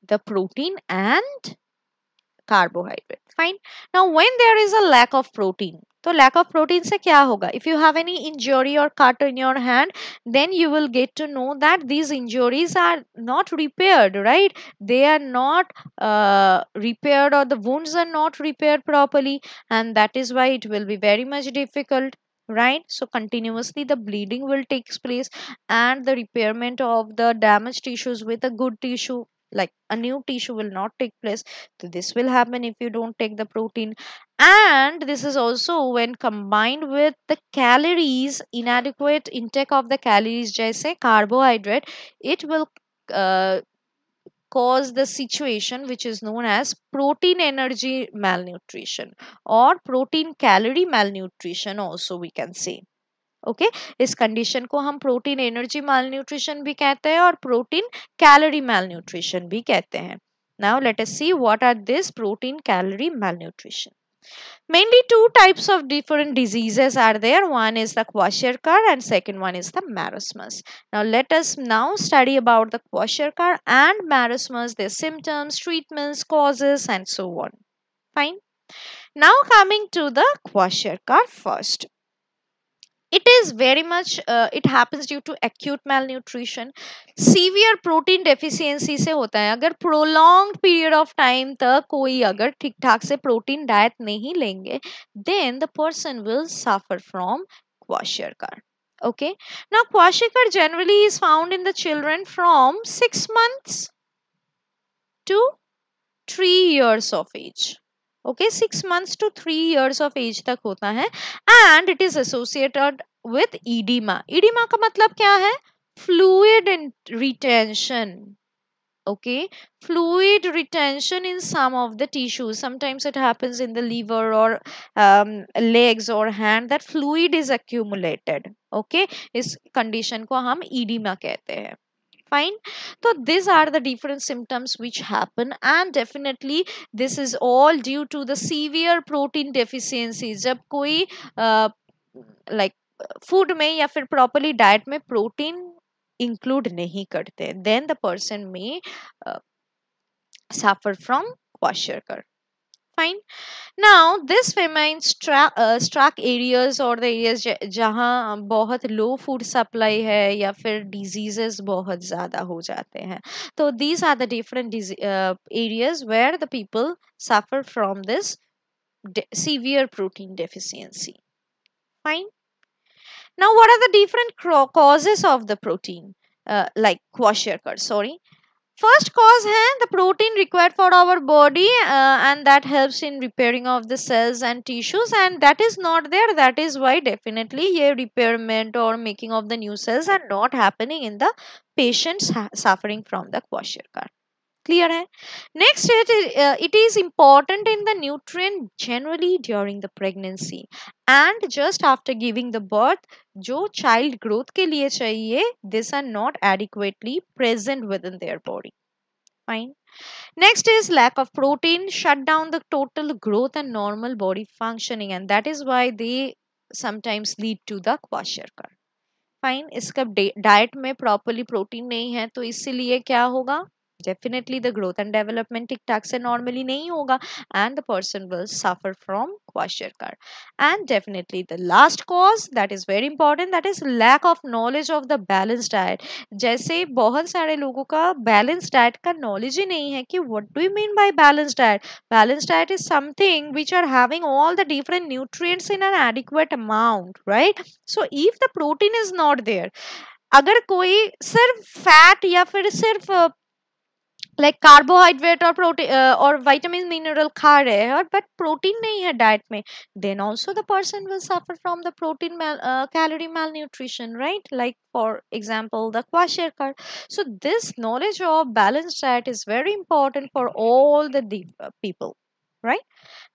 the protein and carbohydrate. Fine. Now, when there is a lack of protein, so lack of protein से क्या होगा if you have any injury or cut in your hand then you will get to know that these injuries are not repaired right they are not uh, repaired or the wounds are not repaired properly and that is why it will be very much difficult right so continuously the bleeding will take place and the repairment of the damaged tissues with a good tissue like a new tissue will not take place so this will happen if you don't take the protein and this is also when combined with the calories inadequate intake of the calories jaise carbohydrate it will uh, cause the situation which is known as protein energy malnutrition or protein calorie malnutrition also we can say okay okay? इस condition को हम protein energy माल nutrition भी कहते हैं और protein calorie माल nutrition भी कहते हैं now let us see what are this protein calorie malnutrition Mainly two types of different diseases are there. One is the Kwashiorkor and second one is the marasmus. Now let us now study about the Kwashiorkor and marasmus, their symptoms, treatments, causes and so on. Fine. Now coming to the Kwashiorkor first. it is very much uh, it happens due to acute malnutrition severe protein deficiency se hota hai agar prolonged period of time tak koi agar thik thak se protein diet nahi lenge then the person will suffer from kwashiorkor okay now kwashiorkor generally is found in the children from 6 months to 3 years of age okay six months to three years of age तक होता है and it is associated with oedema oedema का मतलब क्या है fluid retention okay fluid retention in some of the tissue sometimes it happens in the liver और legs और hand that fluid is accumulated okay इस कंडीशन को हम ईडीमा कहते हैं fine so these are the different symptoms which happen and definitely this is all due to the severe protein deficiency uh, like food mein ya fir properly diet mein protein include nahi karte then the person may uh, suffer from क्वाशर fine now this remains tra- uh, struck areas or the areas ज- जहाँ बहुत लो food supply है या फिर diseases बहुत ज़्यादा हो जाते हैं तो these are the different areas where the people suffer from this severe protein deficiency fine now what are the different causes of the protein uh, like kwashiorkor sorry First cause hai the protein required for our body uh, and that helps in repairing of the cells and tissues and that is not there that is why definitely here repairment or making of the new cells are not happening in the patients suffering from the kwashiorkor. Clear है next it it is it in the nutrient generally during the pregnancy and just after giving the birth जो child growth के लिए चाहिए this are not adequately present within their body fine next is lack of protein shut down the total growth and normal body functioning and that is why they sometimes lead to the kwashiorkor fine इसका diet में properly protein नहीं है तो इसीलिए kya hoga Definitely, the growth and development ठीक-ठाक से normally नहीं होगा and the person will suffer from kwashior car. And definitely, the last cause that is very important that is lack of knowledge of the balanced diet. जैसे बहुत सारे लोगों का balanced diet का knowledge ही नहीं है कि what do you mean by balanced diet? Balanced diet is something which are having all the different nutrients in an adequate amount, right? So if the protein is not there, अगर कोई सिर्फ fat या फिर सिर्फ like carbohydrate और protein uh, और vitamin mineral खा रहे हैं और बट प्रोटीन नहीं है डाइट में then also the person will suffer from the protein calorie malnutrition right like for example the kwashiorkor so this knowledge of balance diet is very important for all the people right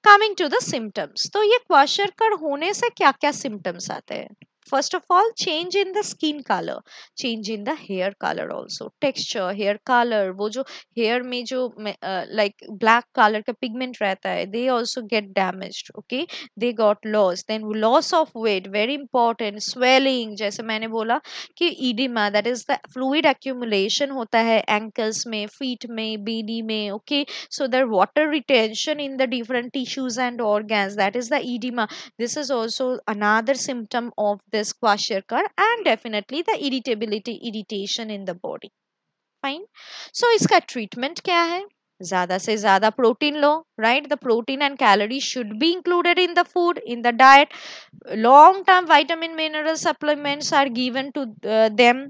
coming to the symptoms तो ये क्वाशियर कर होने से क्या क्या symptoms आते हैं First of all, change in the skin color, change in the hair color also, texture, hair color, wo jo hair mein jo uh, like black color ka pigment rehta hai they also get damaged, okay? They got lost. Then loss of weight, very important. Swelling, jaise maine bola ki edema, that is the fluid accumulation hota hai ankles mein feet mein beanie mein okay? So there water retention in the different tissues and organs. That is the edema. This is also another symptom of the is kwashiorkor and definitely the irritability irritation in the body fine so iska treatment kya hai zyada se zyada protein lo right the protein and calories should be included in the food in the diet long term vitamin mineral supplements are given to uh, them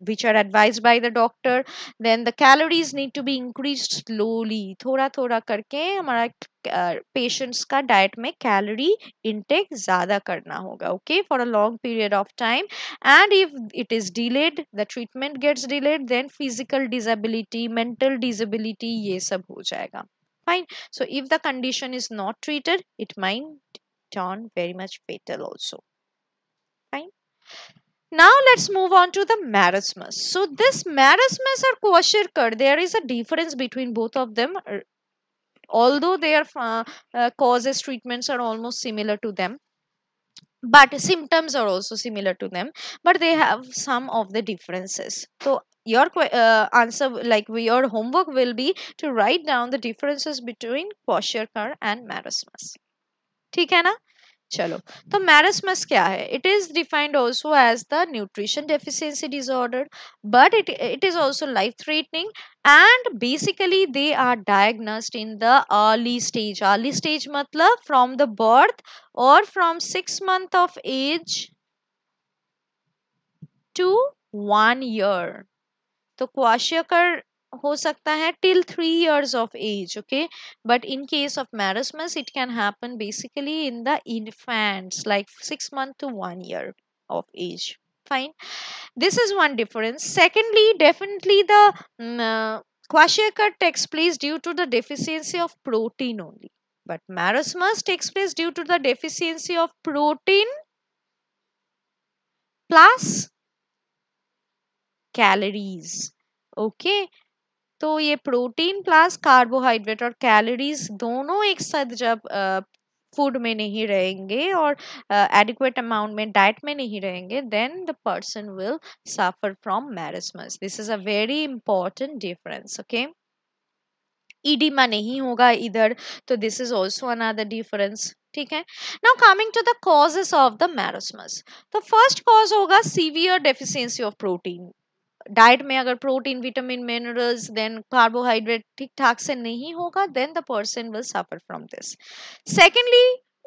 which are advised by the doctor then the calories need to be increased slowly थोड़ा थोड़ा करके हमारा patients का diet में calorie intake ज़्यादा करना होगा okay for a long period of time and if it is delayed the treatment gets delayed then physical disability mental disability ये सब हो जाएगा fine so if the condition is not treated it might turn very much fatal also fine Now let's move on to the marasmus. So this marasmus or kwashiorkor, there is a difference between both of them. Although their uh, uh, causes treatments are almost similar to them but symptoms are also similar to them but they have some of the differences so your uh, answer like your homework will be to write down the differences between kwashiorkor and marasmus Okay, चलो तो marasmus क्या है it is defined also as the nutrition deficiency disorder but it it is also life threatening and basically they are diagnosed in the early stage early stage मतलब from the birth और from six month of age to one year तो kwashiorkor हो सकता है till three years of age okay but in case of marasmus it can happen basically in the infants like six month to one year of age fine this is one difference secondly definitely the um, takes place due to the deficiency of protein only but marasmus takes place due to the deficiency of protein plus calories okay तो ये protein plus carbohydrate और calories दोनों एक साथ जब food में नहीं रहेंगे और एडिक्वेट अमाउंट में डाइट में नहीं रहेंगे then the person will suffer from marasmus this is a very important difference okay edema नहीं होगा इधर तो this is also another difference ठीक है now coming to the causes of the marasmus तो फर्स्ट कॉज होगा severe deficiency of protein diet में अगर protein vitamin minerals then carbohydrate ठीक ठाक से नहीं होगा then the person will suffer from this secondly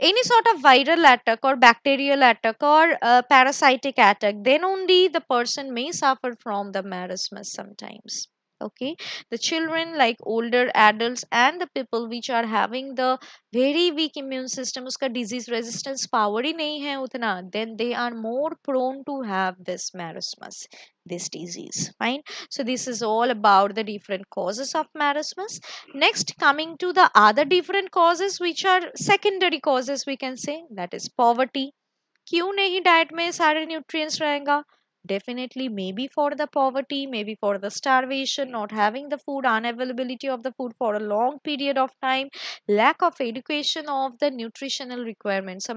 any sort of viral attack और बैक्टेरियल अटैक और parasitic attack then only the person may suffer from the marasmus sometimes okay the children like older adults and the people which are having the very weak immune system uska disease resistance power hi nahi hai utna then they are more prone to have this marasmus this disease fine so this is all about the different causes of marasmus next coming to the other different causes which are secondary causes we can say that is poverty क्यों नहीं diet में सारे nutrients रहेगा definitely maybe for the poverty maybe for the starvation not having the food unavailability of the food for a long period of time lack of education of the nutritional requirements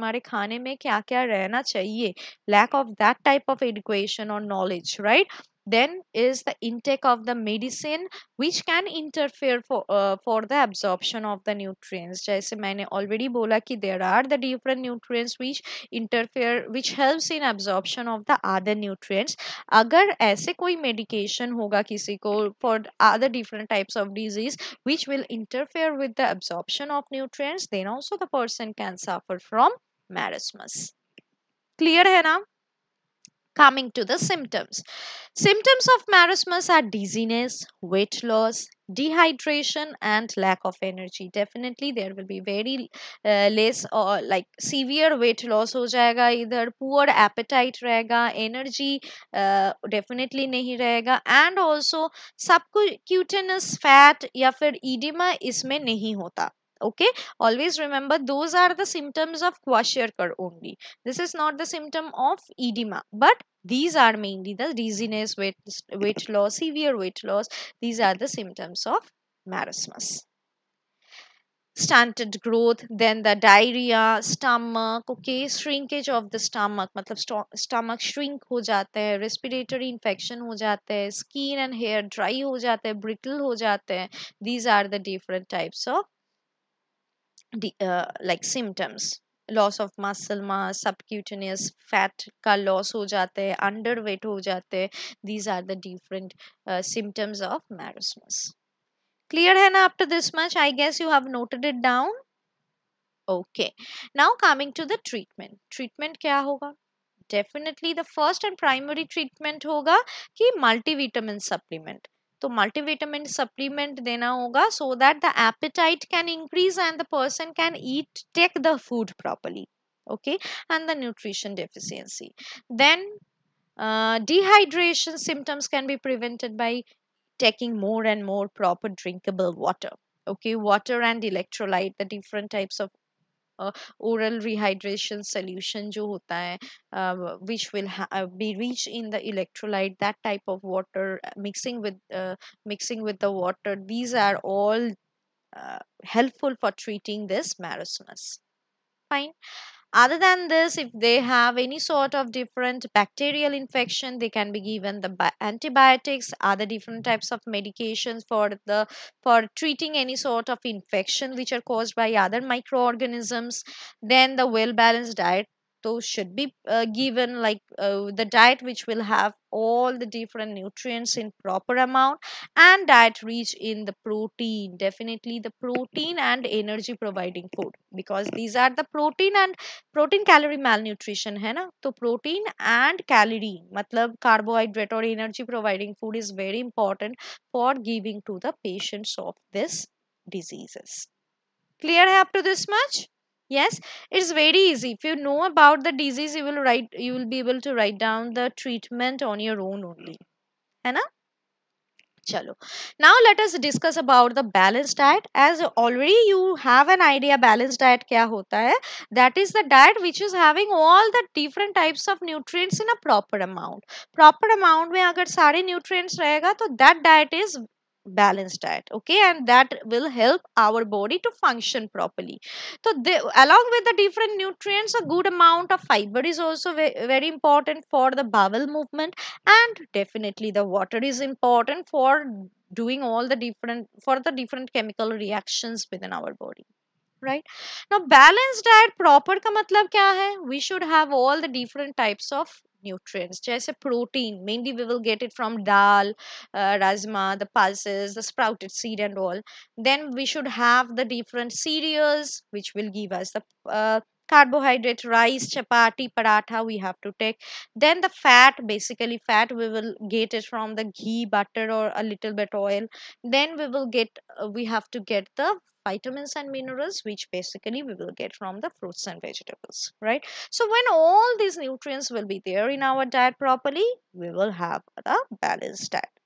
lack of that type of education or knowledge right Then is the intake of the medicine which can interfere for uh, for the absorption of the nutrients. jaise maine already bola ki there are the different nutrients which interfere which helps in absorption of the other nutrients. agar aise koi medication hoga kisi ko for other different types of disease which will interfere with the absorption of nutrients, then also the person can suffer from marasmus. Clear hai na coming to the symptoms symptoms of marasmus are dizziness weight loss dehydration and lack of energy definitely there will be very uh, less or like severe weight loss ho jayega either poor appetite rahega energy uh, definitely nahi rahega and also subcutaneous fat ya fir edema isme nahi hota. okay always remember those are the symptoms of kwashiorkor only this is not the symptom of edema but these are mainly the dizziness weight weight loss severe weight loss these are the symptoms of marasmus stunted growth then the diarrhea stomach okay shrinkage of the stomach matlab st stomach shrink ho jata hai respiratory infection ho jata hai skin and hair dry ho jata hai brittle ho jata hai these are the different types of the, uh, like symptoms loss of muscle mass subcutaneous fat का loss हो जाता है underweight हो जाते हैं these are the different symptoms of marasmus clear है ना after this much I guess you have noted it down okay now coming to the treatment treatment kya hoga definitely the first and primary treatment hoga ki multivitamin supplement तो multivitamin supplement देना होगा so that the appetite can increase and the person can eat take the food properly okay and the nutrition deficiency then uh, dehydration symptoms can be prevented by taking more and more proper drinkable water okay water and electrolyte the different types of oral rehydration solution जो होता है which will be rich in the electrolyte that type of water mixing with mixing with the water these are all helpful for treating this marasmus fine other than this, if they have any sort of different bacterial infection, they can be given the antibiotics, other different types of medications for the for treating any sort of infection which are caused by other microorganisms. Then the well balanced diet those should be uh, given like uh, the diet which will have all the different nutrients in proper amount and diet rich in the protein definitely the protein and energy providing food because these are the protein and protein calorie malnutrition hai na to protein and calorie matlab carbohydrate or energy providing food is very important for giving to the patients of this diseases clear up to this much yes it's very easy if you know about the disease you will write you will be able to write down the treatment on your own only hai na चलो now let us discuss about the balance diet as already you have an idea balance diet क्या होता है that is the diet which is having all the different types of nutrients in a proper amount proper amount में अगर सारे nutrients रहेगा तो that diet is balanced diet okay and that will help our body to function properly so they, along with the different nutrients a good amount of fiber is also very important for the bowel movement and definitely the water is important for doing all the different for the different chemical reactions within our body right now balanced diet proper ka matlab kya hai we should have all the different types of nutrients जैसे protein mainly we will get it from dal uh, rajma the pulses the sprouted seed and all then we should have the different cereals which will give us the uh, carbohydrate rice chapati paratha we have to take then the fat basically fat we will get it from the ghee butter or a little bit oil then we will get uh, we have to get the vitamins and minerals which basically we will get from the fruits and vegetables right so when all these nutrients will be there in our diet properly we will have a balanced diet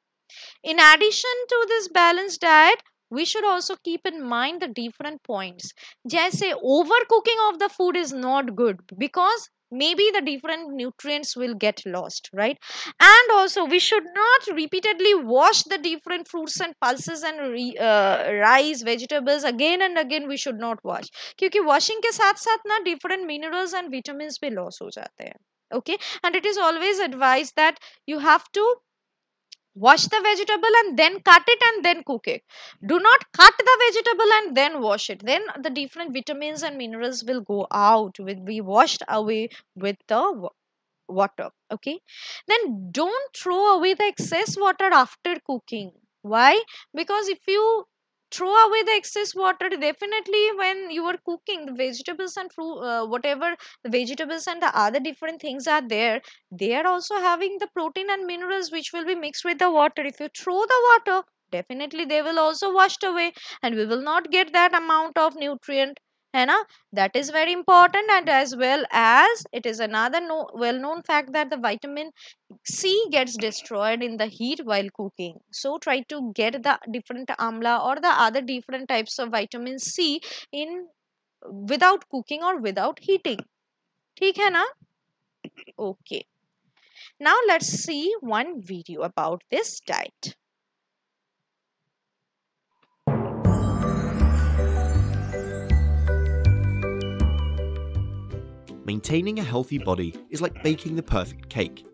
in addition to this balanced diet we should also keep in mind the different points. Just say overcooking of the food is not good because maybe the different nutrients will get lost right and also we should not repeatedly wash the different fruits and pulses and re, uh, rice vegetables again and again we should not wash because washing के साथ साथ ना different minerals and vitamins भी loss हो जाते हैं okay and it is always advised that you have to Wash the vegetable and then cut it and then cook it. Do not cut the vegetable and then wash it. Then the different vitamins and minerals will go out, will be washed away with the water. Okay. Then don't throw away the excess water after cooking. Why? Because if you throw away the excess water definitely when you are cooking the vegetables and fruit uh, whatever the vegetables and the other different things are there they are also having the protein and minerals which will be mixed with the water if you throw the water definitely they will also washed away and we will not get that amount of nutrient है that is very important and as well as it is another no, well known fact that the vitamin c gets destroyed in the heat while cooking so try to get the different amla or the other different types of vitamin c in without cooking or without heating ठीक है ना okay now let's see one video about this diet Maintaining a healthy body is like baking the perfect cake.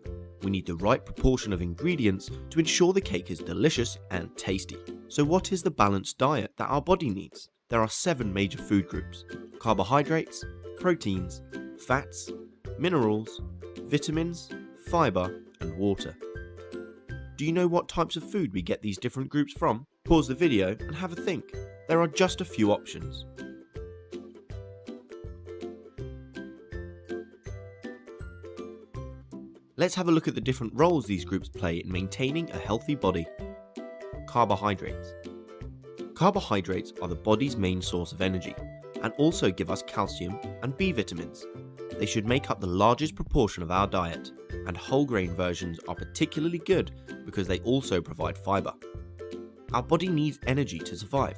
We need the right proportion of ingredients to ensure the cake is delicious and tasty. So what is the balanced diet that our body needs? There are seven major food groups. Carbohydrates, proteins, fats, minerals, vitamins, fibre and water. Do you know what types of food we get these different groups from? Pause the video and have a think. There are just a few options. Let's have a look at the different roles these groups play in maintaining a healthy body. Carbohydrates. Carbohydrates are the body's main source of energy and also give us calcium and B vitamins. They should make up the largest proportion of our diet, and whole grain versions are particularly good because they also provide fiber. Our body needs energy to survive,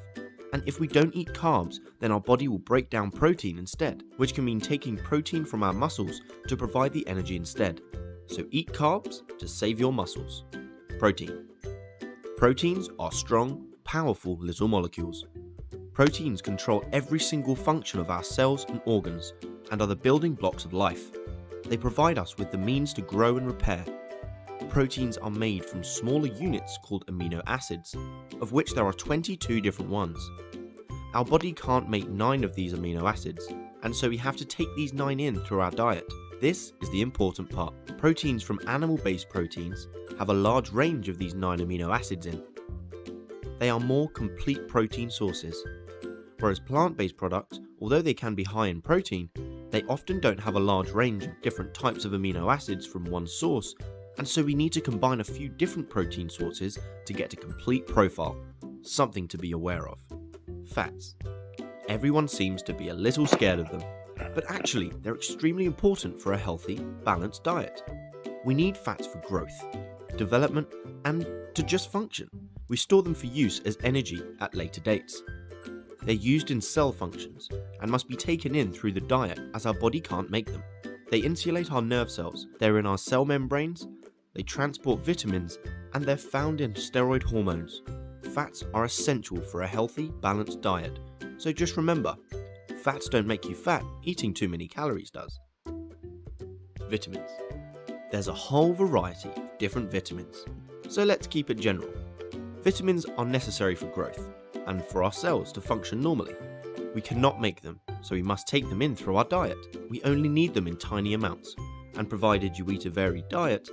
and if we don't eat carbs, then our body will break down protein instead, which can mean taking protein from our muscles to provide the energy instead so eat carbs to save your muscles. Protein. Proteins are strong, powerful little molecules. Proteins control every single function of our cells and organs and are the building blocks of life. They provide us with the means to grow and repair. Proteins are made from smaller units called amino acids, of which there are 22 different ones. Our body can't make 9 of these amino acids, and so we have to take these 9 in through our diet. This is the important part. Proteins from animal based proteins have a large range of these 9 amino acids in. They are more complete protein sources, whereas plant based products, although they can be high in protein, they often don't have a large range of different types of amino acids from one source, and so we need to combine a few different protein sources to get a complete profile, something to be aware of. Fats. Everyone seems to be a little scared of them, but actually, they're extremely important for a healthy, balanced diet. We need fats for growth, development, and to just function. We store them for use as energy at later dates. They're used in cell functions and must be taken in through the diet as our body can't make them. They insulate our nerve cells, they're in our cell membranes, they transport vitamins, and they're found in steroid hormones. Fats are essential for a healthy, balanced diet, so just remember Fats don't make you fat, eating too many calories does. Vitamins. There's a whole variety of different vitamins, so let's keep it general. Vitamins are necessary for growth and for our cells to function normally. We cannot make them, so we must take them in through our diet. We only need them in tiny amounts, and provided you eat a varied diet,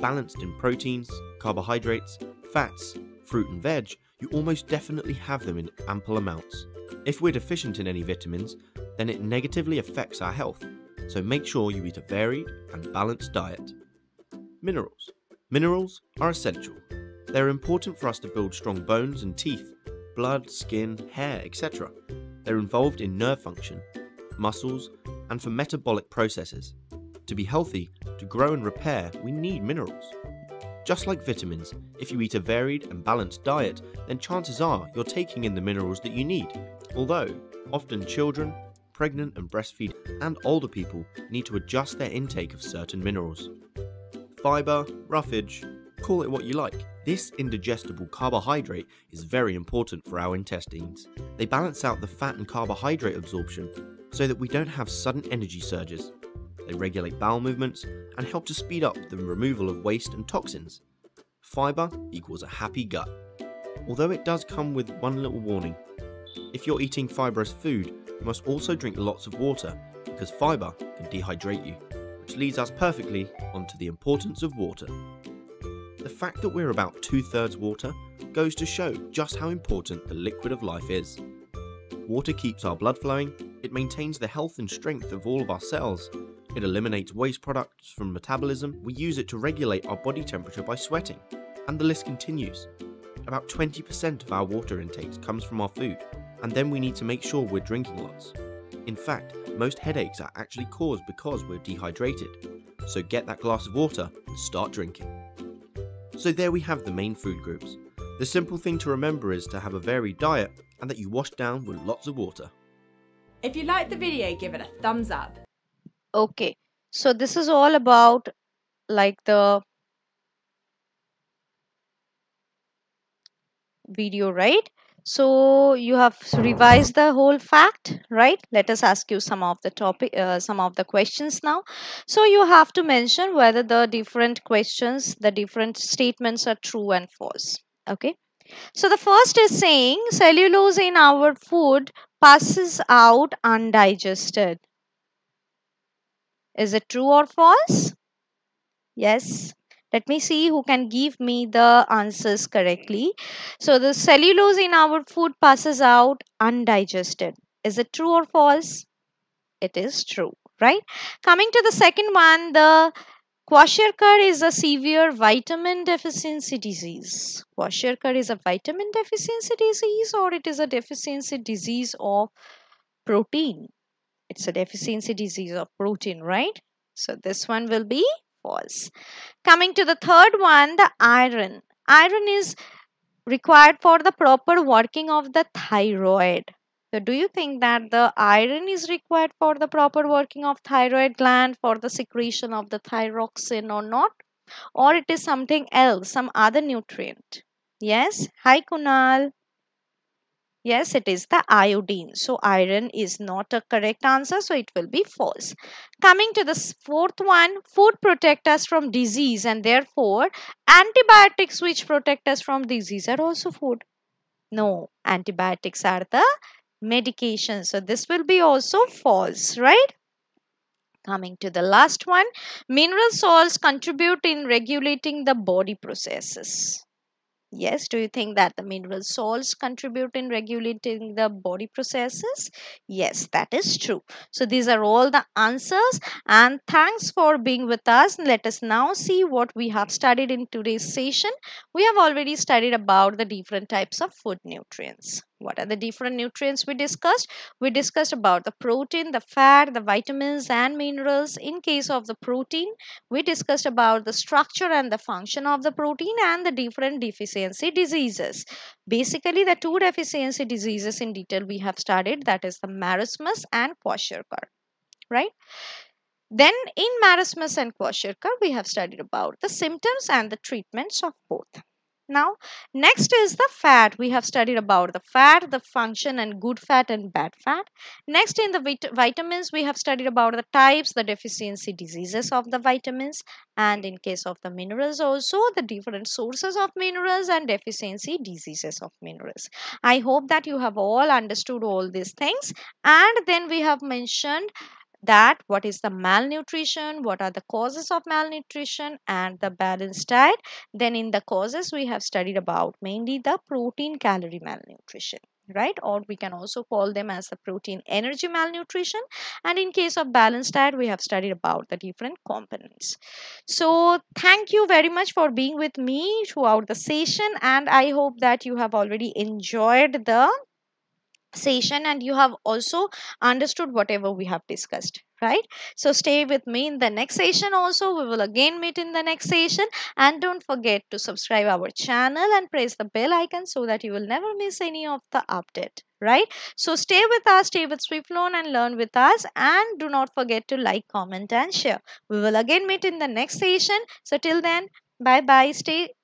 balanced in proteins, carbohydrates, fats, fruit and veg, you almost definitely have them in ample amounts. If we're deficient in any vitamins, then it negatively affects our health, so make sure you eat a varied and balanced diet. Minerals. Minerals are essential. They're important for us to build strong bones and teeth, blood, skin, hair, etc. They're involved in nerve function, muscles, and for metabolic processes. To be healthy, to grow and repair, we need minerals. Just like vitamins, if you eat a varied and balanced diet, then chances are you're taking in the minerals that you need. Although, often children, pregnant and breastfeed, and older people need to adjust their intake of certain minerals. Fibre, roughage, call it what you like. This indigestible carbohydrate is very important for our intestines. They balance out the fat and carbohydrate absorption so that we don't have sudden energy surges. They regulate bowel movements and help to speed up the removal of waste and toxins. Fibre equals a happy gut. Although it does come with one little warning. If you're eating fibrous food, you must also drink lots of water because fibre can dehydrate you, which leads us perfectly onto the importance of water. The fact that we're about two thirds water goes to show just how important the liquid of life is. Water keeps our blood flowing, it maintains the health and strength of all of our cells, it eliminates waste products from metabolism. We use it to regulate our body temperature by sweating. And the list continues. About 20% of our water intake comes from our food, and then we need to make sure we're drinking lots. In fact, most headaches are actually caused because we're dehydrated. So get that glass of water and start drinking. So there we have the main food groups. The simple thing to remember is to have a varied diet and that you wash down with lots of water. If you liked the video, give it a thumbs up. Okay. So this is all about like the video, right? So you have revised the whole fact, right? Let us ask you some of the topic, uh, some of the questions now. So you have to mention whether the different questions, the different statements are true and false. Okay. So the first is saying cellulose in our food passes out undigested. Is it true or false? Yes. Let me see who can give me the answers correctly. So the cellulose in our food passes out undigested. Is it true or false? It is true, right? Coming to the second one, the Kwashiorkor is a severe vitamin deficiency disease. Kwashiorkor is a vitamin deficiency disease or it is a deficiency disease of protein. It's a deficiency disease of protein, right? So this one will be false. Coming to the third one, the iron. Iron is required for the proper working of the thyroid. So do you think that the iron is required for the proper working of thyroid gland for the secretion of the thyroxin or not? Or it is something else, some other nutrient? Yes? Hi Kunal. Yes, it is the iodine. So iron is not a correct answer. So it will be false. Coming to the fourth one, food protect us from disease and therefore antibiotics which protect us from disease are also food. No, antibiotics are the medication. So this will be also false, right? Coming to the last one, mineral salts contribute in regulating the body processes. Yes, do you think that the mineral salts contribute in regulating the body processes? Yes, that is true. So these are all the answers and thanks for being with us. Let us now see what we have studied in today's session. We have already studied about the different types of food nutrients. What are the different nutrients we discussed? We discussed about the protein, the fat, the vitamins and minerals. In case of the protein, we discussed about the structure and the function of the protein and the different deficiency diseases. Basically, the two deficiency diseases in detail we have studied that is the marasmus and Kwashiorkor, right? Then in marasmus and Kwashiorkor, we have studied about the symptoms and the treatments of both. Now, next is the fat. We have studied about the fat, the function and good fat and bad fat. Next in the vit vitamins, we have studied about the types, the deficiency diseases of the vitamins and in case of the minerals also the different sources of minerals and deficiency diseases of minerals. I hope that you have all understood all these things and then we have mentioned that what is the malnutrition what are the causes of malnutrition and the balanced diet then in the causes we have studied about mainly the protein calorie malnutrition right or we can also call them as the protein energy malnutrition and in case of balanced diet we have studied about the different components so thank you very much for being with me throughout the session and i hope that you have already enjoyed the session and you have also understood whatever we have discussed right so stay with me in the next session also we will again meet in the next session and don't forget to subscribe our channel and press the bell icon so that you will never miss any of the update right so stay with us stay with swiftloan and learn with us and do not forget to like comment and share we will again meet in the next session so till then bye bye stay